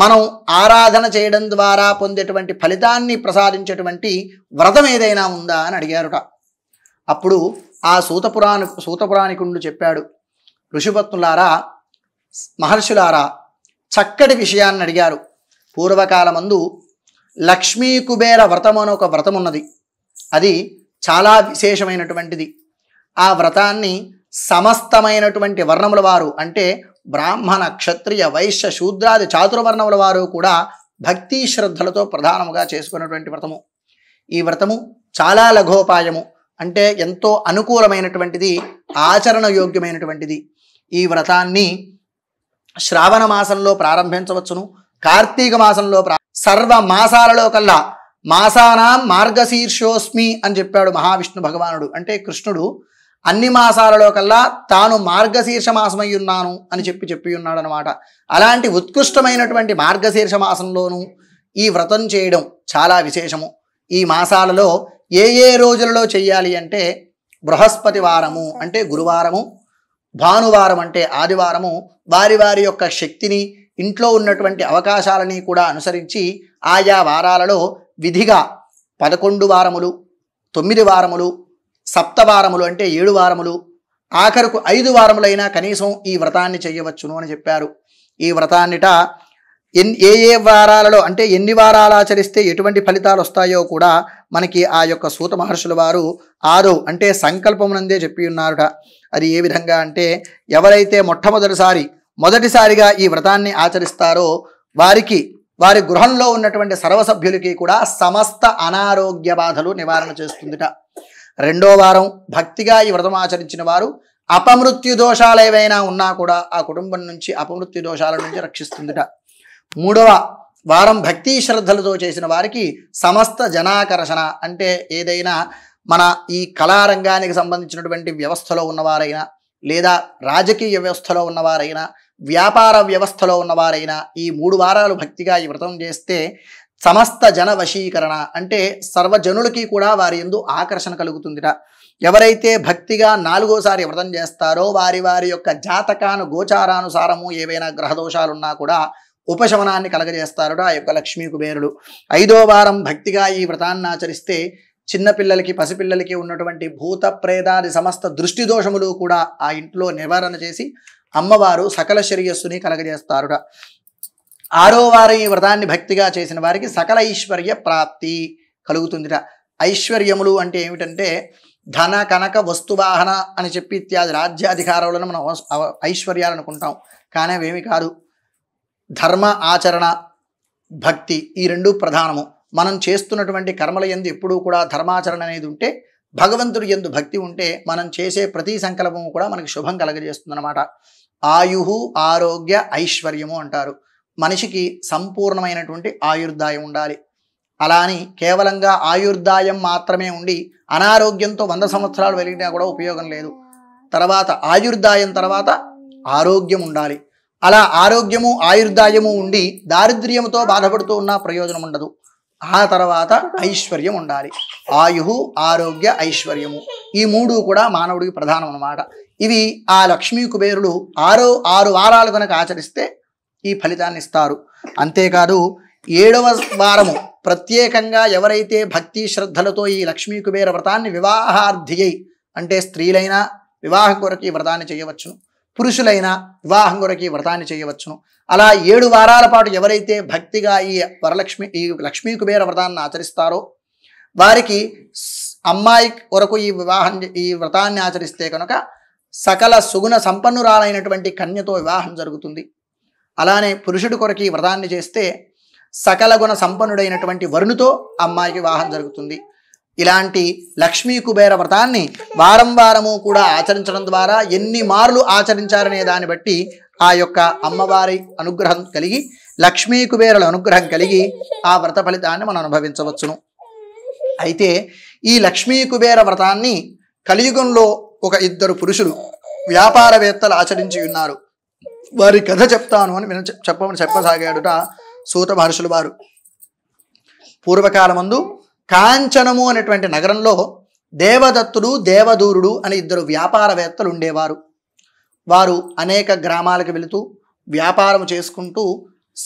మనం ఆరాధన చేయడం ద్వారా పొందేటువంటి ఫలితాన్ని ప్రసాదించేటువంటి వ్రతం ఏదైనా ఉందా అని అడిగారుట అప్పుడు ఆ సూతపురాణ సూతపురాణికుండు చెప్పాడు ఋషిపత్నులారా మహర్షులారా చక్కటి విషయాన్ని అడిగారు పూర్వకాలమందు లక్ష్మీ కుబేర వ్రతం అనే ఒక వ్రతం ఉన్నది అది చాలా విశేషమైనటువంటిది ఆ వ్రతాన్ని సమస్తమైనటువంటి వర్ణముల వారు అంటే బ్రాహ్మణ క్షత్రియ వైశ్య శూద్రాది చాతుర్వర్ణముల వారు కూడా భక్తి శ్రద్ధలతో ప్రధానముగా చేసుకున్నటువంటి వ్రతము ఈ వ్రతము చాలా లఘోపాయము అంటే ఎంతో అనుకూలమైనటువంటిది ఆచరణ యోగ్యమైనటువంటిది ఈ వ్రతాన్ని శ్రావణ మాసంలో ప్రారంభించవచ్చును కార్తీక మాసంలో ప్రా సర్వ మాసాలలో కల్లా మాసానాం మార్గశీర్షోస్మి అని చెప్పాడు మహావిష్ణు భగవానుడు అంటే కృష్ణుడు అన్ని మాసాలలో కల్లా తాను మార్గశీర్ష మాసమై ఉన్నాను అని చెప్పి చెప్పి ఉన్నాడు అనమాట అలాంటి ఉత్కృష్టమైనటువంటి మార్గశీర్ష మాసంలోనూ ఈ వ్రతం చేయడం చాలా విశేషము ఈ మాసాలలో ఏ ఏ రోజులలో చేయాలి అంటే బృహస్పతి వారము అంటే గురువారము భానువారం అంటే ఆదివారము వారి వారి యొక్క శక్తిని ఇంట్లో ఉన్నటువంటి అవకాశాలని కూడా అనుసరించి ఆయా వారాలలో విధిగా పదకొండు వారములు తొమ్మిది వారములు సప్తవారములు అంటే ఏడు వారములు ఆఖరుకు ఐదు వారములైనా కనీసం ఈ వ్రతాన్ని చేయవచ్చును అని చెప్పారు ఈ వ్రతాన్నిట ఎన్ ఏ ఏ వారాలలో అంటే ఎన్ని వారాలు ఆచరిస్తే ఎటువంటి ఫలితాలు వస్తాయో కూడా మనకి ఆ యొక్క సూత మహర్షుల వారు ఆరో అంటే సంకల్పమునందే చెప్పి ఉన్నారుట అది ఏ విధంగా అంటే ఎవరైతే మొట్టమొదటిసారి మొదటిసారిగా ఈ వ్రతాన్ని ఆచరిస్తారో వారికి వారి గృహంలో ఉన్నటువంటి సర్వసభ్యులకి కూడా సమస్త అనారోగ్య బాధలు నివారణ చేస్తుందిట రెండో వారం భక్తిగా ఈ వ్రతం ఆచరించిన వారు అపమృత్యు దోషాలు ఏవైనా ఉన్నా కూడా ఆ కుటుంబం నుంచి అపమృత్యు దోషాల నుంచి రక్షిస్తుందిట మూడవ వారం భక్తి శ్రద్ధలతో చేసిన వారికి సమస్త జనాకర్షణ అంటే ఏదైనా మన ఈ కళారంగానికి సంబంధించినటువంటి వ్యవస్థలో ఉన్నవారైనా లేదా రాజకీయ వ్యవస్థలో ఉన్నవారైనా వ్యాపార వ్యవస్థలో ఉన్నవారైనా ఈ మూడు వారాలు భక్తిగా ఈ వ్రతం చేస్తే సమస్త జన వశీకరణ అంటే సర్వజనులకి కూడా వారి ఎందు ఆకర్షణ కలుగుతుందిట ఎవరైతే భక్తిగా నాలుగోసారి వ్రతం చేస్తారో వారి వారి యొక్క జాతకాను గోచారానుసారము ఏవైనా గ్రహదోషాలున్నా కూడా ఉపశమనాన్ని కలగజేస్తారుట ఆ యొక్క లక్ష్మీ కుబేరుడు ఐదో వారం భక్తిగా ఈ వ్రతాన్ని ఆచరిస్తే చిన్నపిల్లలకి పసిపిల్లలకి ఉన్నటువంటి భూత ప్రేదాది సమస్త దృష్టి దోషములు కూడా ఆ ఇంట్లో నివారణ చేసి అమ్మవారు సకల శ్రేయస్సుని కలగజేస్తారుట ఆరో వారం ఈ వ్రతాన్ని భక్తిగా చేసిన వారికి సకల ఐశ్వర్య ప్రాప్తి కలుగుతుందిట ఐశ్వర్యములు అంటే ఏమిటంటే ధన కనక వస్తువాహన అని చెప్పి ఇత్యాది రాజ్యాధికారాలను మనం ఐశ్వర్యాలు అనుకుంటాం కానీ అవేమి కాదు ధర్మ ఆచరణ భక్తి ఈ రెండు ప్రధానము మనం చేస్తున్నటువంటి కర్మల ఎందు ఎప్పుడూ కూడా ధర్మాచరణ అనేది ఉంటే భగవంతుడు ఎందు భక్తి ఉంటే మనం చేసే ప్రతి సంకల్పము కూడా మనకి శుభం కలగజేస్తుంది అనమాట ఆయుహు ఆరోగ్య ఐశ్వర్యము అంటారు మనిషికి సంపూర్ణమైనటువంటి ఆయుర్దాయం ఉండాలి అలా అని కేవలంగా ఆయుర్దాయం మాత్రమే ఉండి అనారోగ్యంతో వంద సంవత్సరాలు వెలిగినా కూడా ఉపయోగం లేదు తర్వాత ఆయుర్దాయం తర్వాత ఆరోగ్యం ఉండాలి అలా ఆరోగ్యము ఆయుర్దాయము ఉండి దారిద్ర్యంతో బాధపడుతూ ఉన్నా ప్రయోజనం ఉండదు ఆ తర్వాత ఐశ్వర్యం ఉండాలి ఆయు ఆరోగ్య ఐశ్వర్యము ఈ మూడు కూడా మానవుడికి ప్రధానం అన్నమాట ఇవి ఆ లక్ష్మీ కుబేరుడు ఆరో ఆరు వారాలు కనుక ఆచరిస్తే ఈ ఫలితాన్ని ఇస్తారు అంతేకాదు ఏడవ వారము ప్రత్యేకంగా ఎవరైతే భక్తి శ్రద్ధలతో ఈ లక్ష్మీ కుబేర వ్రతాన్ని వివాహార్థియై అంటే స్త్రీలైనా వివాహం కొరకు ఈ వ్రతాన్ని చేయవచ్చును పురుషులైనా వివాహం కొరకు ఈ వ్రతాన్ని చేయవచ్చును అలా ఏడు వారాల పాటు ఎవరైతే భక్తిగా ఈ వరలక్ష్మి ఈ లక్ష్మీ కుబేర వ్రతాన్ని ఆచరిస్తారో వారికి అమ్మాయి కొరకు ఈ వివాహం ఈ వ్రతాన్ని ఆచరిస్తే కనుక సకల సుగుణ సంపన్నురాలైనటువంటి కన్యతో వివాహం జరుగుతుంది అలానే పురుషుడు కొరకి వ్రతాన్ని చేస్తే సకల గుణ సంపన్నుడైనటువంటి వరుణుతో అమ్మాయికి వివాహం జరుగుతుంది ఇలాంటి లక్ష్మీ కుబేర వ్రతాన్ని వారం వారము కూడా ఆచరించడం ద్వారా ఎన్ని మార్లు ఆచరించారనే దాన్ని బట్టి ఆ యొక్క అమ్మవారి అనుగ్రహం కలిగి లక్ష్మీ కుబేరుల అనుగ్రహం కలిగి ఆ వ్రత ఫలితాన్ని మనం అనుభవించవచ్చును అయితే ఈ లక్ష్మీ కుబేర వ్రతాన్ని కలియుగంలో ఒక ఇద్దరు పురుషులు వ్యాపారవేత్తలు ఆచరించి ఉన్నారు వారి కథ చెప్తాను అని విన చెప్పమని చెప్పసాగాడుట సూత మహర్షులు వారు పూర్వకాలమందు కాంచనము అనేటువంటి నగరంలో దేవదత్తుడు దేవదూరుడు అని ఇద్దరు వ్యాపారవేత్తలు ఉండేవారు వారు అనేక గ్రామాలకు వెళుతూ వ్యాపారం చేసుకుంటూ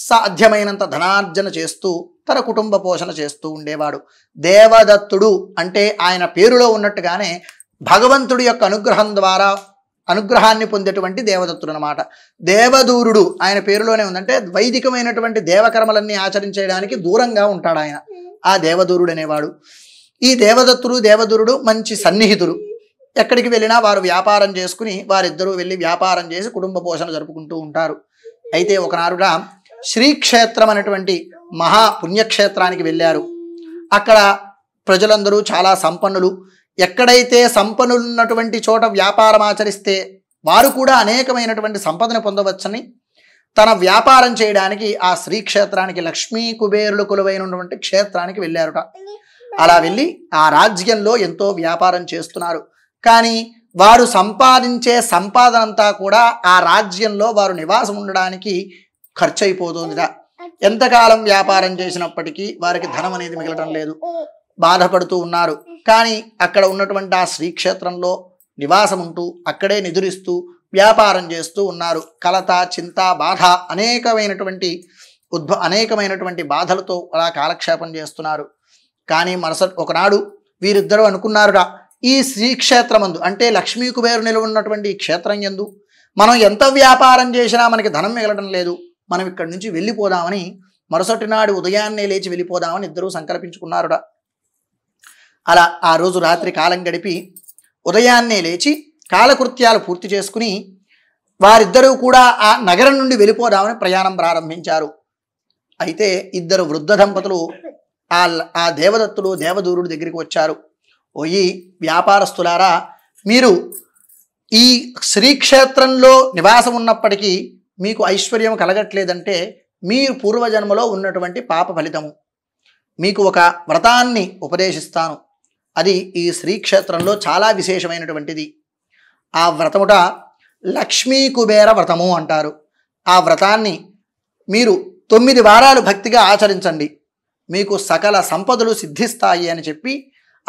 సాధ్యమైనంత ధనార్జన చేస్తూ తన కుటుంబ పోషణ చేస్తూ ఉండేవాడు దేవదత్తుడు అంటే ఆయన పేరులో ఉన్నట్టుగానే భగవంతుడి యొక్క అనుగ్రహం ద్వారా అనుగ్రహాన్ని పొందేటువంటి దేవదత్తుడు అనమాట దేవదూరుడు ఆయన పేరులోనే ఉందంటే వైదికమైనటువంటి దేవకర్మలన్నీ ఆచరించేయడానికి దూరంగా ఉంటాడు ఆయన ఆ దేవదూరుడు అనేవాడు ఈ దేవదత్తుడు దేవదూరుడు మంచి సన్నిహితుడు ఎక్కడికి వెళ్ళినా వారు వ్యాపారం చేసుకుని వారిద్దరూ వెళ్ళి వ్యాపారం చేసి కుటుంబ పోషణ జరుపుకుంటూ ఉంటారు అయితే ఒకనాడుగా శ్రీక్షేత్రం అనేటువంటి మహా పుణ్యక్షేత్రానికి వెళ్ళారు అక్కడ ప్రజలందరూ చాలా సంపన్నులు ఎక్కడైతే సంపన్నులున్నటువంటి చోట వ్యాపారం ఆచరిస్తే వారు కూడా అనేకమైనటువంటి సంపదను పొందవచ్చని తన వ్యాపారం చేయడానికి ఆ శ్రీ క్షేత్రానికి లక్ష్మీ కుబేరులు కొలువైనటువంటి క్షేత్రానికి వెళ్ళారుట అలా వెళ్ళి ఆ రాజ్యంలో ఎంతో వ్యాపారం చేస్తున్నారు కానీ వారు సంపాదించే సంపాదన అంతా కూడా ఆ రాజ్యంలో వారు నివాసం ఉండడానికి ఖర్చు అయిపోతుందిట ఎంతకాలం వ్యాపారం చేసినప్పటికీ వారికి ధనం అనేది మిగలటం లేదు బాధపడుతూ ఉన్నారు కానీ అక్కడ ఉన్నటువంటి ఆ శ్రీక్షేత్రంలో నివాసం ఉంటూ అక్కడే నిదురిస్తూ వ్యాపారం చేస్తూ ఉన్నారు కలత చింత బాధ అనేకమైనటువంటి ఉద్భ అనేకమైనటువంటి బాధలతో అలా కాలక్షేపం చేస్తున్నారు కానీ మరుసటి ఒకనాడు వీరిద్దరూ అనుకున్నారుగా ఈ శ్రీక్షేత్రమందు అంటే లక్ష్మీ కుబేరు నిలవ ఉన్నటువంటి ఈ క్షేత్రం ఎందు మనం ఎంత వ్యాపారం చేసినా మనకి ధనం మిగలడం లేదు మనం ఇక్కడి నుంచి వెళ్ళిపోదామని మరుసటి నాడు ఉదయాన్నే లేచి వెళ్ళిపోదామని ఇద్దరూ సంకల్పించుకున్నారుడా అలా ఆ రోజు రాత్రి కాలం గడిపి ఉదయాన్నే లేచి కాలకృత్యాలు పూర్తి చేసుకుని వారిద్దరూ కూడా ఆ నగరం నుండి వెళ్ళిపోదామని ప్రయాణం ప్రారంభించారు అయితే ఇద్దరు వృద్ధ దంపతులు ఆ దేవదత్తులు దేవదూరుడి దగ్గరికి వచ్చారు పోయి వ్యాపారస్తులారా మీరు ఈ శ్రీక్షేత్రంలో నివాసం ఉన్నప్పటికీ మీకు ఐశ్వర్యం కలగట్లేదంటే మీరు పూర్వజన్మలో ఉన్నటువంటి పాప ఫలితము మీకు ఒక వ్రతాన్ని ఉపదేశిస్తాను అది ఈ శ్రీక్షేత్రంలో చాలా విశేషమైనటువంటిది ఆ వ్రతముట లక్ష్మీ కుబేర వ్రతము అంటారు ఆ వ్రతాన్ని మీరు తొమ్మిది వారాలు భక్తిగా ఆచరించండి మీకు సకల సంపదలు సిద్ధిస్తాయి అని చెప్పి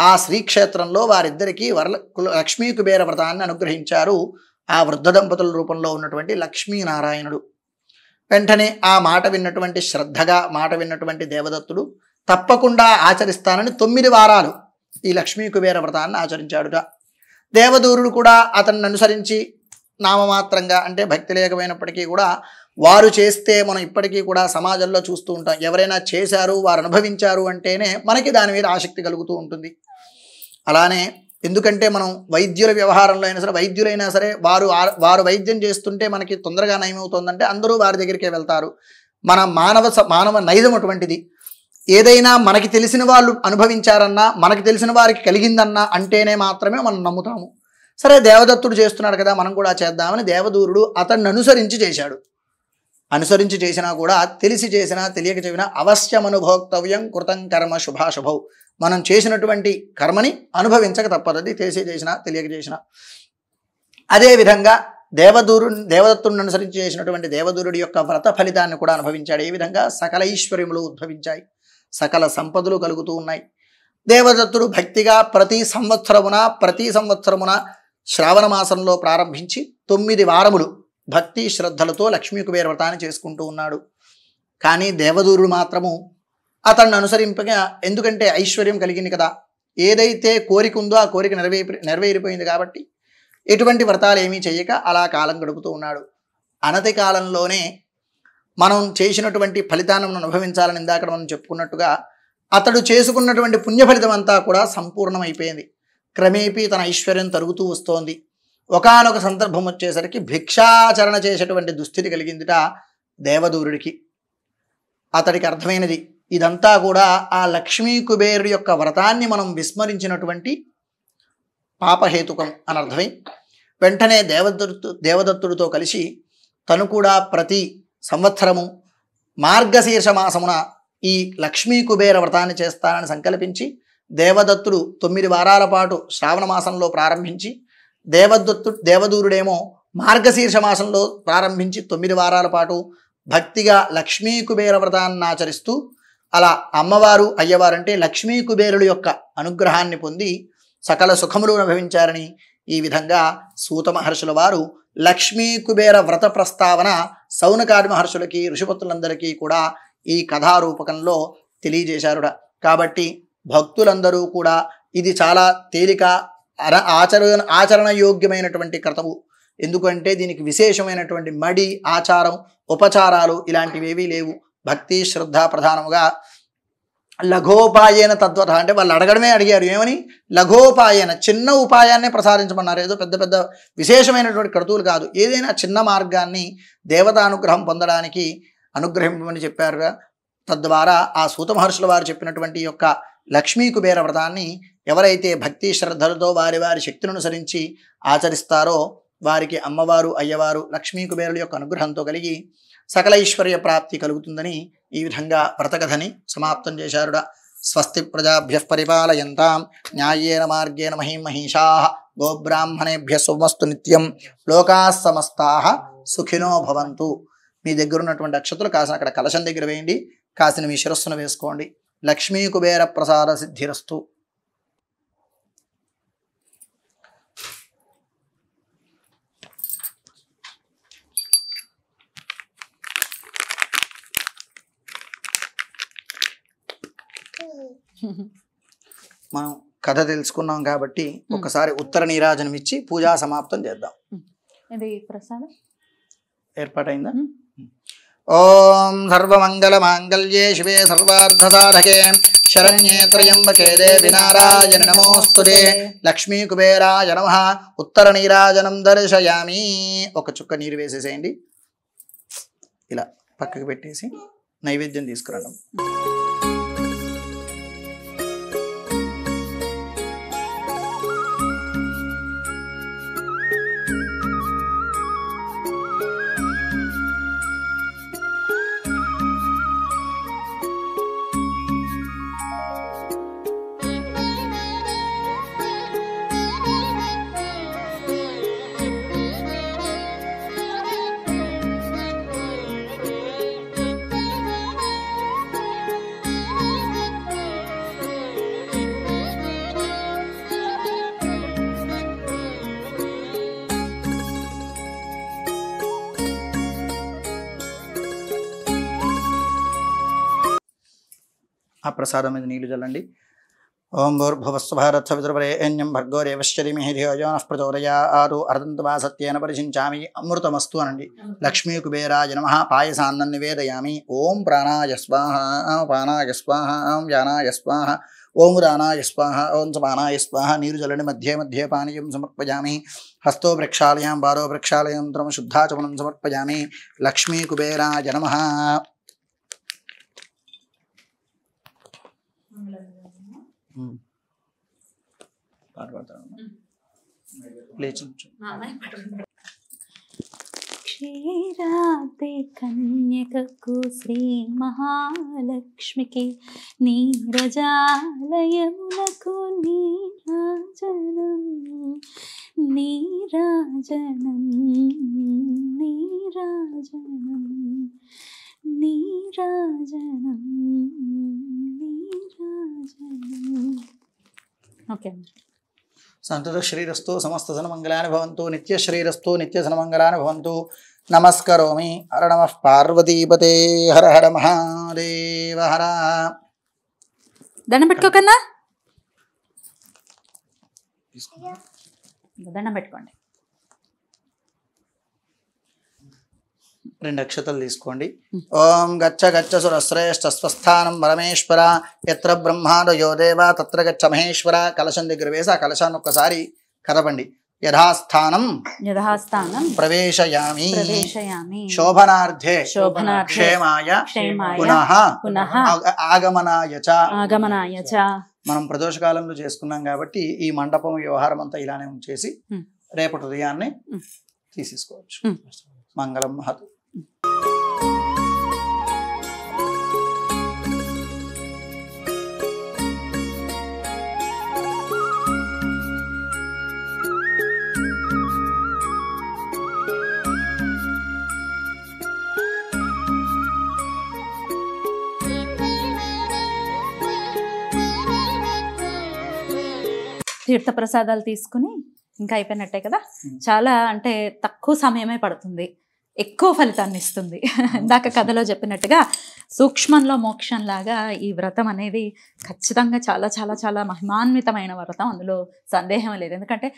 ఆ శ్రీక్షేత్రంలో వారిద్దరికీ వర లక్ష్మీ కుబేర వ్రతాన్ని అనుగ్రహించారు ఆ వృద్ధ దంపతుల రూపంలో ఉన్నటువంటి లక్ష్మీనారాయణుడు వెంటనే ఆ మాట విన్నటువంటి శ్రద్ధగా మాట విన్నటువంటి దేవదత్తుడు తప్పకుండా ఆచరిస్తానని తొమ్మిది వారాలు ఈ లక్ష్మీ కుబేర వ్రతాన్ని ఆచరించాడుట దేవదూరుడు కూడా అతన్ని అనుసరించి నామమాత్రంగా అంటే భక్తి లేకపోయినప్పటికీ కూడా వారు చేస్తే మనం ఇప్పటికీ కూడా సమాజంలో చూస్తూ ఉంటాం ఎవరైనా చేశారు వారు అనుభవించారు అంటేనే మనకి దాని మీద ఆసక్తి కలుగుతూ ఉంటుంది అలానే ఎందుకంటే మనం వైద్యుల వ్యవహారంలో అయినా సరే వైద్యులైనా సరే వారు వారు వైద్యం చేస్తుంటే మనకి తొందరగా నయమవుతుందంటే అందరూ వారి దగ్గరికే వెళ్తారు మన మానవ మానవ నైజం అటువంటిది ఏదైనా మనకి తెలిసిన వాళ్ళు అనుభవించారన్నా మనకి తెలిసిన వారికి కలిగిందన్నా అంటేనే మాత్రమే మనం నమ్ముతాము సరే దేవదత్తుడు చేస్తున్నాడు కదా మనం కూడా చేద్దామని దేవదూరుడు అతన్ని అనుసరించి చేశాడు అనుసరించి చేసినా కూడా తెలిసి చేసినా తెలియక చెప్పినా అవశ్యమనుభోక్తవ్యం కృతం కర్మ శుభాశుభౌ మనం చేసినటువంటి కర్మని అనుభవించక తప్పదది తెలిసి చేసినా తెలియక చేసినా అదేవిధంగా దేవదూరు దేవదత్తుని అనుసరించి చేసినటువంటి దేవదూరుడి యొక్క వ్రత ఫలితాన్ని కూడా అనుభవించాడు ఏ విధంగా సకల ఐశ్వర్యములు ఉద్భవించాయి సకల సంపదలు కలుగుతూ ఉన్నాయి దేవదత్తుడు భక్తిగా ప్రతి సంవత్సరమున ప్రతి సంవత్సరమున శ్రావణ మాసంలో ప్రారంభించి తొమ్మిది వారములు భక్తి శ్రద్ధలతో లక్ష్మీ కుబేర వ్రతాన్ని చేసుకుంటూ ఉన్నాడు కానీ దేవదూరుడు మాత్రము అతన్ని అనుసరింపగా ఎందుకంటే ఐశ్వర్యం కలిగింది కదా ఏదైతే కోరిక ఉందో ఆ కోరిక నెరవే నెరవేరిపోయింది కాబట్టి ఎటువంటి వ్రతాలు ఏమీ చేయక అలా కాలం గడుపుతూ ఉన్నాడు అనతి కాలంలోనే మనం చేసినటువంటి ఫలితాన్ని అనుభవించాలని ఇందాక మనం చెప్పుకున్నట్టుగా అతడు చేసుకున్నటువంటి ఫలితం అంతా కూడా సంపూర్ణమైపోయింది క్రమేపీ తన ఐశ్వర్యం తరుగుతూ వస్తోంది ఒకనొక సందర్భం వచ్చేసరికి భిక్షాచరణ చేసేటువంటి దుస్థితి కలిగిందిట దేవదూరుడికి అతడికి అర్థమైనది ఇదంతా కూడా ఆ లక్ష్మీ కుబేరుడి యొక్క వ్రతాన్ని మనం విస్మరించినటువంటి పాపహేతుకం అని అర్థమై వెంటనే దేవదత్తు దేవదత్తుడితో కలిసి తను కూడా ప్రతి సంవత్సరము మార్గశీర్ష మాసమున ఈ లక్ష్మీ కుబేర వ్రతాన్ని చేస్తానని సంకల్పించి దేవదత్తుడు తొమ్మిది వారాల పాటు శ్రావణ మాసంలో ప్రారంభించి దేవదత్తుడు దేవదూరుడేమో మార్గశీర్ష మాసంలో ప్రారంభించి తొమ్మిది వారాల పాటు భక్తిగా లక్ష్మీ కుబేర వ్రతాన్ని ఆచరిస్తూ అలా అమ్మవారు అయ్యవారు అంటే లక్ష్మీ కుబేరుడు యొక్క అనుగ్రహాన్ని పొంది సకల సుఖములు అనుభవించారని ఈ విధంగా సూత మహర్షుల వారు లక్ష్మీ కుబేర వ్రత ప్రస్తావన సౌనకాది మహర్షులకి ఋషిపతులందరికీ కూడా ఈ కథారూపకంలో తెలియజేశారు కాబట్టి భక్తులందరూ కూడా ఇది చాలా తేలిక అర ఆచరణ యోగ్యమైనటువంటి క్రతవు ఎందుకంటే దీనికి విశేషమైనటువంటి మడి ఆచారం ఉపచారాలు ఇలాంటివేవీ లేవు భక్తి శ్రద్ధ ప్రధానముగా లఘోపాయన తద్వత అంటే వాళ్ళు అడగడమే అడిగారు ఏమని లఘోపాయన చిన్న ఉపాయాన్ని ప్రసారించమన్నారు ఏదో పెద్ద పెద్ద విశేషమైనటువంటి క్రతువులు కాదు ఏదైనా చిన్న మార్గాన్ని దేవతానుగ్రహం పొందడానికి అనుగ్రహింపమని చెప్పారుగా తద్వారా ఆ సూత మహర్షుల వారు చెప్పినటువంటి యొక్క లక్ష్మీ కుబేర వ్రతాన్ని ఎవరైతే భక్తి శ్రద్ధలతో వారి వారి శక్తిని అనుసరించి ఆచరిస్తారో వారికి అమ్మవారు అయ్యవారు లక్ష్మీ కుబేరుల యొక్క అనుగ్రహంతో కలిగి సకలైశ్వర్య ప్రాప్తి కలుగుతుందని ఈ విధంగా వ్రతకథని సమాప్తం చేశారుడ స్వస్తి ప్రజాభ్య పరిపాలయంతాం న్యాయేన మార్గేణ మహీం మహిషా గోబ్రాహ్మణేభ్య సోమస్తు నిత్యం లోకా సమస్తా సుఖినో భవంతు మీ దగ్గర ఉన్నటువంటి అక్షతులు కాసిన అక్కడ కలశం దగ్గర వేయండి కాసిన మీ శిరస్సును వేసుకోండి లక్ష్మీ కుబేర ప్రసాద సిద్ధిరస్తు మనం కథ తెలుసుకున్నాం కాబట్టి ఒకసారి ఉత్తర నీరాజనం ఇచ్చి పూజా సమాప్తం చేద్దాం ప్రసాదం ఏర్పాటైందా ఓం సర్వమంగళ మాంగళ్యే శివే సర్వార్థసాధకే శరణ్యే త్రయంబకే దేవి నారాయణ నమోస్తుతే లక్ష్మీ కుబేరాయ నమ ఉత్తర నీరాజనం దర్శయామి ఒక చుక్క నీరు వేసేసేయండి ఇలా పక్కకు పెట్టేసి నైవేద్యం తీసుకురండి ఆ ప్రసాదం మీద నీళ్లు చల్లండి ఓం భూర్భువస్సుభారత్స పితృపరేణ్యం భర్గో రేవశ్చరిమి ధియోజోన ప్రచోదయా ఆరు అర్ధంతమా సత్యేన పరిశించామి అమృతమస్తు అనండి లక్ష్మీ కుబేరాయ నమ పాయసాన్నం నివేదయామి ఓం ప్రాణాయ స్వాహ ప్రాణాయ స్వాహ ఓం యానాయ స్వాహ ఓం రానాయ స్వాహ ఓం సమానాయ స్వాహ నీరు జలని మధ్యే మధ్య పానీయం సమర్పయామి హస్తో ప్రక్షాళయాం బారో ప్రక్షాళయంత్రం శుద్ధాచమనం సమర్పయామి లక్ష్మీ కుబేరాయ నమ పాట పాడతాను లేచి క్షీరాబ్ది కన్యకకు శ్రీ మహాలక్ష్మికి నీరజాలయమునకు నీరాజనం నీరాజనం నీరాజనం నీరాజనం నీరాజనం సమస్త సన్మంగళాని భవంతు నిత్య శరీరస్థో నిత్య సన్మంగళాని భవంతు నమస్కరోమి హర నమ పార్వతీపతే హర హర మహాదేవ హర దండం పెట్టుకోకన్నా దండం పెట్టుకోండి రెండు అక్షతలు తీసుకోండి ఓం గచ్చ గచ్చ సురశ్రేష్ఠ స్వస్థానం పరమేశ్వర ఎత్ర బ్రహ్మాడు యోదేవ తత్ర గచ్చ మహేశ్వర కలశం దగ్గర వేసి ఆ కలశాన్ని ఒక్కసారి కదపండి యథాస్థానం ప్రవేశయామి శోభనార్థే క్షేమాయ పునః పునః ఆగమనాయ చ ఆగమనాయ మనం ప్రదోషకాలంలో చేసుకున్నాం కాబట్టి ఈ మండపం వ్యవహారం అంతా ఇలానే ఉంచేసి రేపటి ఉదయాన్నే తీసేసుకోవచ్చు మంగళం హతు తీర్థప్రసాదాలు తీసుకుని ఇంకా అయిపోయినట్టే కదా చాలా అంటే తక్కువ సమయమే పడుతుంది ఎక్కువ ఫలితాన్ని ఇస్తుంది ఇందాక కథలో చెప్పినట్టుగా సూక్ష్మంలో మోక్షంలాగా ఈ వ్రతం అనేది ఖచ్చితంగా చాలా చాలా చాలా మహిమాన్వితమైన వ్రతం అందులో సందేహం లేదు ఎందుకంటే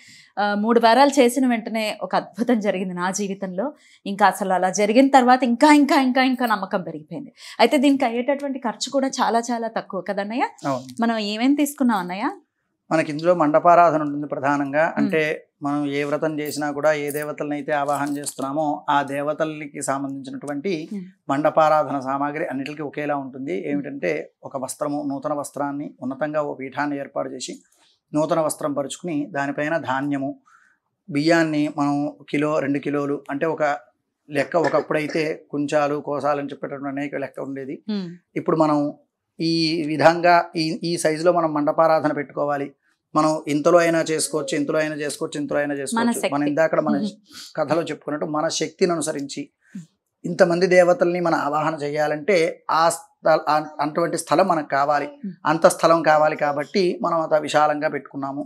మూడు వారాలు చేసిన వెంటనే ఒక అద్భుతం జరిగింది నా జీవితంలో ఇంకా అసలు అలా జరిగిన తర్వాత ఇంకా ఇంకా ఇంకా ఇంకా నమ్మకం పెరిగిపోయింది అయితే దీనికి అయ్యేటటువంటి ఖర్చు కూడా చాలా చాలా తక్కువ కదన్నయ్య మనం ఏమేమి తీసుకున్నాం అన్నయ్య మనకి ఇందులో మండపారాధన ఉంటుంది ప్రధానంగా అంటే మనం ఏ వ్రతం చేసినా కూడా ఏ దేవతలను అయితే ఆవాహన చేస్తున్నామో ఆ దేవతలకి సంబంధించినటువంటి మండపారాధన సామాగ్రి అన్నిటికీ ఒకేలా ఉంటుంది ఏమిటంటే ఒక వస్త్రము నూతన వస్త్రాన్ని ఉన్నతంగా ఓ పీఠాన్ని ఏర్పాటు చేసి నూతన వస్త్రం పరుచుకుని దానిపైన ధాన్యము బియ్యాన్ని మనం కిలో రెండు కిలోలు అంటే ఒక లెక్క ఒకప్పుడైతే కుంచాలు కోసాలు అని చెప్పేటటువంటి అనేక లెక్క ఉండేది ఇప్పుడు మనం ఈ విధంగా ఈ ఈ సైజులో మనం మండపారాధన పెట్టుకోవాలి మనం ఇంతలో అయినా చేసుకోవచ్చు ఇంతలో అయినా చేసుకోవచ్చు ఇంతలో అయినా చేసుకోవచ్చు మనం ఇందాక మన కథలో చెప్పుకున్నట్టు మన శక్తిని అనుసరించి ఇంతమంది దేవతల్ని మనం ఆవాహన చేయాలంటే ఆ అటువంటి స్థలం మనకు కావాలి అంత స్థలం కావాలి కాబట్టి మనం అంత విశాలంగా పెట్టుకున్నాము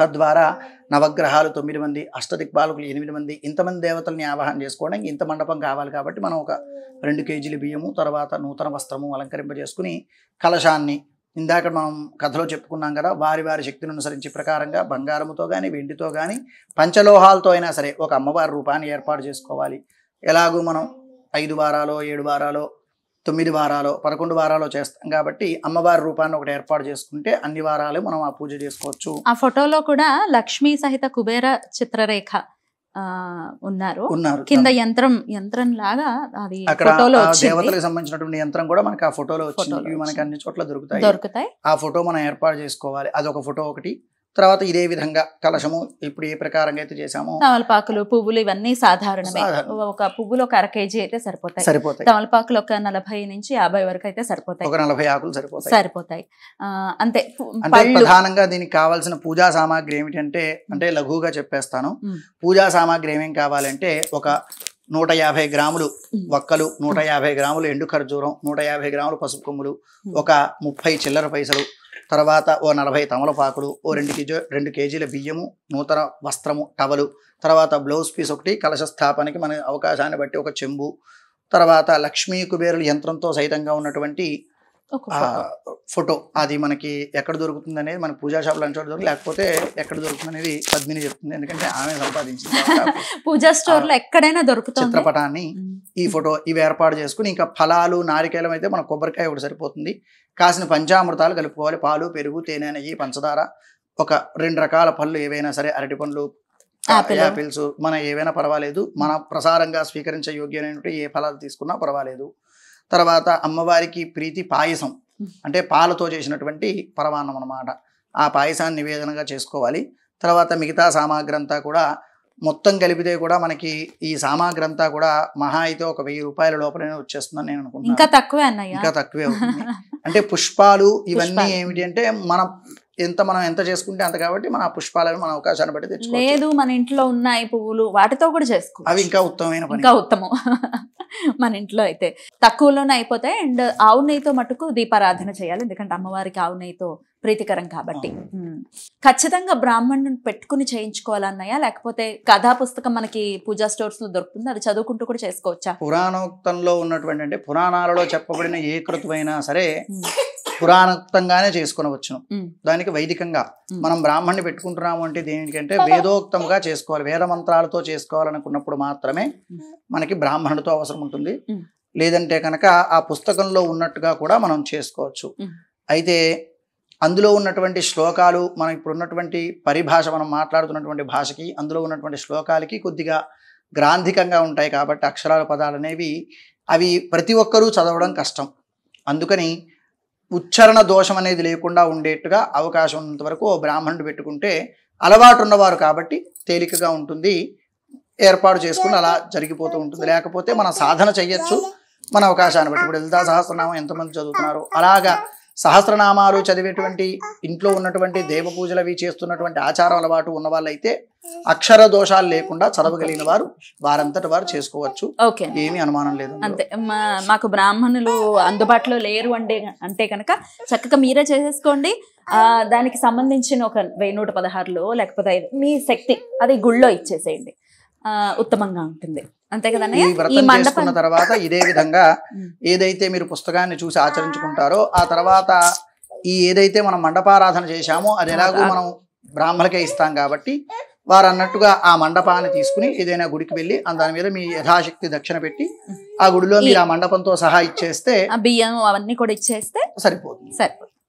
తద్వారా నవగ్రహాలు తొమ్మిది మంది అష్టదిక్పాలకులు ఎనిమిది మంది ఇంతమంది దేవతల్ని ఆవాహన చేసుకోవడానికి ఇంత మండపం కావాలి కాబట్టి మనం ఒక రెండు కేజీలు బియ్యము తర్వాత నూతన వస్త్రము అలంకరింపజేసుకుని కలశాన్ని ఇందాక మనం కథలో చెప్పుకున్నాం కదా వారి వారి శక్తిని అనుసరించి ప్రకారంగా బంగారముతో కానీ వెండితో కానీ పంచలోహాలతో అయినా సరే ఒక అమ్మవారి రూపాన్ని ఏర్పాటు చేసుకోవాలి ఎలాగూ మనం ఐదు వారాలో ఏడు వారాలో తొమ్మిది వారాలు పదకొండు వారాలు చేస్తాం కాబట్టి అమ్మవారి రూపాన్ని ఒకటి ఏర్పాటు చేసుకుంటే అన్ని వారాలు మనం ఆ పూజ చేసుకోవచ్చు ఆ ఫోటోలో కూడా లక్ష్మీ సహిత కుబేర చిత్రరేఖ ఉన్నారు కింద యంత్రం యంత్రం లాగా అది ఫోటోలో దేవతలకు సంబంధించినటువంటి యంత్రం కూడా మనకి ఆ ఫోటోలో వచ్చింది మనకి అన్ని చోట్ల దొరుకుతాయి దొరుకుతాయి ఆ ఫోటో మనం ఏర్పాటు చేసుకోవాలి అదొక ఫోటో ఒకటి తర్వాత ఇదే విధంగా కలశము ఇప్పుడు ఏ ప్రకారంగా అయితే చేసాము తమలపాకులు పువ్వులు ఇవన్నీ సాధారణమే ఒక పువ్వులు ఒక అర కేజీ అయితే సరిపోతాయి సరిపోతాయి తమలపాకులు ఒక నలభై నుంచి యాభై వరకు అయితే సరిపోతాయి ఒక నలభై ఆకులు సరిపోతాయి సరిపోతాయి అంతే అంటే ప్రధానంగా దీనికి కావాల్సిన పూజా సామాగ్రి ఏమిటంటే అంటే లఘువుగా చెప్పేస్తాను పూజా సామాగ్రి ఏమేం కావాలంటే ఒక నూట యాభై గ్రాములు వక్కలు నూట యాభై గ్రాములు ఎండు ఖర్జూరం నూట యాభై గ్రాములు పసుపు కొమ్ములు ఒక ముప్పై చిల్లర పైసలు తర్వాత ఓ నలభై తమలపాకులు ఓ రెండు కేజీ రెండు కేజీల బియ్యము నూతన వస్త్రము టవలు తర్వాత బ్లౌజ్ పీస్ ఒకటి కలశ స్థాపనకి మన అవకాశాన్ని బట్టి ఒక చెంబు తర్వాత లక్ష్మీ కుబేరులు యంత్రంతో సహితంగా ఉన్నటువంటి ఫోటో అది మనకి ఎక్కడ దొరుకుతుంది అనేది మన పూజా షాప్ లో చోట దొరుకుతుంది లేకపోతే ఎక్కడ దొరుకుతుంది అనేది పద్మిని చెప్తుంది ఎందుకంటే ఆమె సంపాదించింది పూజా స్టోర్ లో ఎక్కడైనా దొరుకుతుంది చిత్రపటాన్ని ఈ ఫోటో ఇవి ఏర్పాటు చేసుకుని ఇంకా ఫలాలు నారికేలం అయితే మన కొబ్బరికాయ ఒకటి సరిపోతుంది కాసిన పంచామృతాలు కలుపుకోవాలి పాలు పెరుగు తేనె నెయ్యి పంచదార ఒక రెండు రకాల పళ్ళు ఏవైనా సరే అరటి పండ్లు యాపిల్స్ మన ఏవైనా పర్వాలేదు మన ప్రసారంగా స్వీకరించే యోగ్యమైనటువంటి ఏ ఫలాలు తీసుకున్నా పర్వాలేదు తర్వాత అమ్మవారికి ప్రీతి పాయసం అంటే పాలతో చేసినటువంటి పరమాన్నం అనమాట ఆ పాయసాన్ని నివేదనగా చేసుకోవాలి తర్వాత మిగతా సామాగ్రి అంతా కూడా మొత్తం కలిపితే కూడా మనకి ఈ సామాగ్రి అంతా కూడా మహా అయితే ఒక వెయ్యి రూపాయల లోపలనే వచ్చేస్తుందని నేను అనుకుంటున్నాను ఇంకా తక్కువే ఇంకా తక్కువే అంటే పుష్పాలు ఇవన్నీ ఏమిటి అంటే మన ఎంత మనం ఎంత చేసుకుంటే అంత కాబట్టి మన పుష్పాలను మన అవకాశాన్ని బట్టి లేదు మన ఇంట్లో ఉన్నాయి పువ్వులు వాటితో కూడా చేసుకో అవి ఇంకా ఉత్తమమైన ఇంకా ఉత్తమం మన ఇంట్లో అయితే తక్కువలోనే అయిపోతాయి అండ్ ఆవు నెయ్యితో మటుకు దీపారాధన చేయాలి ఎందుకంటే అమ్మవారికి ఆవు నెయ్యితో ప్రీతికరం కాబట్టి ఖచ్చితంగా బ్రాహ్మణుని పెట్టుకుని చేయించుకోవాలన్నాయా లేకపోతే కథా పుస్తకం మనకి పూజా స్టోర్స్ లో దొరుకుతుంది అది చదువుకుంటూ కూడా చేసుకోవచ్చా పురాణోక్తంలో ఉన్నటువంటి అంటే పురాణాలలో చెప్పబడిన ఏ కృతమైనా సరే పురాణోక్తంగానే చేసుకునవచ్చును దానికి వైదికంగా మనం బ్రాహ్మణ్ణి పెట్టుకుంటున్నాము అంటే దేనికంటే వేదోక్తంగా చేసుకోవాలి వేద మంత్రాలతో చేసుకోవాలనుకున్నప్పుడు మాత్రమే మనకి బ్రాహ్మణుడితో అవసరం ఉంటుంది లేదంటే కనుక ఆ పుస్తకంలో ఉన్నట్టుగా కూడా మనం చేసుకోవచ్చు అయితే అందులో ఉన్నటువంటి శ్లోకాలు మనం ఇప్పుడు ఉన్నటువంటి పరిభాష మనం మాట్లాడుతున్నటువంటి భాషకి అందులో ఉన్నటువంటి శ్లోకాలకి కొద్దిగా గ్రాంధికంగా ఉంటాయి కాబట్టి అక్షరాల పదాలు అనేవి అవి ప్రతి ఒక్కరూ చదవడం కష్టం అందుకని ఉచ్చరణ దోషం అనేది లేకుండా ఉండేట్టుగా అవకాశం ఉన్నంత వరకు ఓ బ్రాహ్మణుడు పెట్టుకుంటే అలవాటు ఉన్నవారు కాబట్టి తేలికగా ఉంటుంది ఏర్పాటు చేసుకుని అలా జరిగిపోతూ ఉంటుంది లేకపోతే మనం సాధన చేయొచ్చు మన అవకాశాన్ని బట్టి ఇప్పుడు ఎల్దా సహస్రనామం ఎంతమంది చదువుతున్నారు అలాగా సహస్రనామాలు చదివేటువంటి ఇంట్లో ఉన్నటువంటి దేవ పూజలవి చేస్తున్నటువంటి ఆచారం అలవాటు ఉన్న వాళ్ళైతే అక్షర దోషాలు లేకుండా చదవగలిగిన వారు వారంతటి వారు చేసుకోవచ్చు ఏమి అనుమానం లేదు అంతే మాకు బ్రాహ్మణులు అందుబాటులో లేరు అంటే అంటే కనుక చక్కగా మీరే చేసేసుకోండి దానికి సంబంధించిన ఒక వెయ్యి నూట పదహారులో లేకపోతే మీ శక్తి అది గుళ్ళో ఇచ్చేసేయండి ఉత్తమంగా ఉంటుంది అంతే కదా ఈ వ్రతం చేసుకున్న తర్వాత ఇదే విధంగా ఏదైతే మీరు పుస్తకాన్ని చూసి ఆచరించుకుంటారో ఆ తర్వాత ఈ ఏదైతే మనం మండపారాధన చేశామో అది ఎలాగో మనం బ్రాహ్మణకే ఇస్తాం కాబట్టి వారు అన్నట్టుగా ఆ మండపాన్ని తీసుకుని ఏదైనా గుడికి వెళ్ళి దాని మీద మీ యథాశక్తి దక్షిణ పెట్టి ఆ గుడిలో మీరు ఆ మండపంతో సహా ఇచ్చేస్తే బియ్యం అవన్నీ కూడా ఇచ్చేస్తే సరిపోతుంది సరిపోతుంది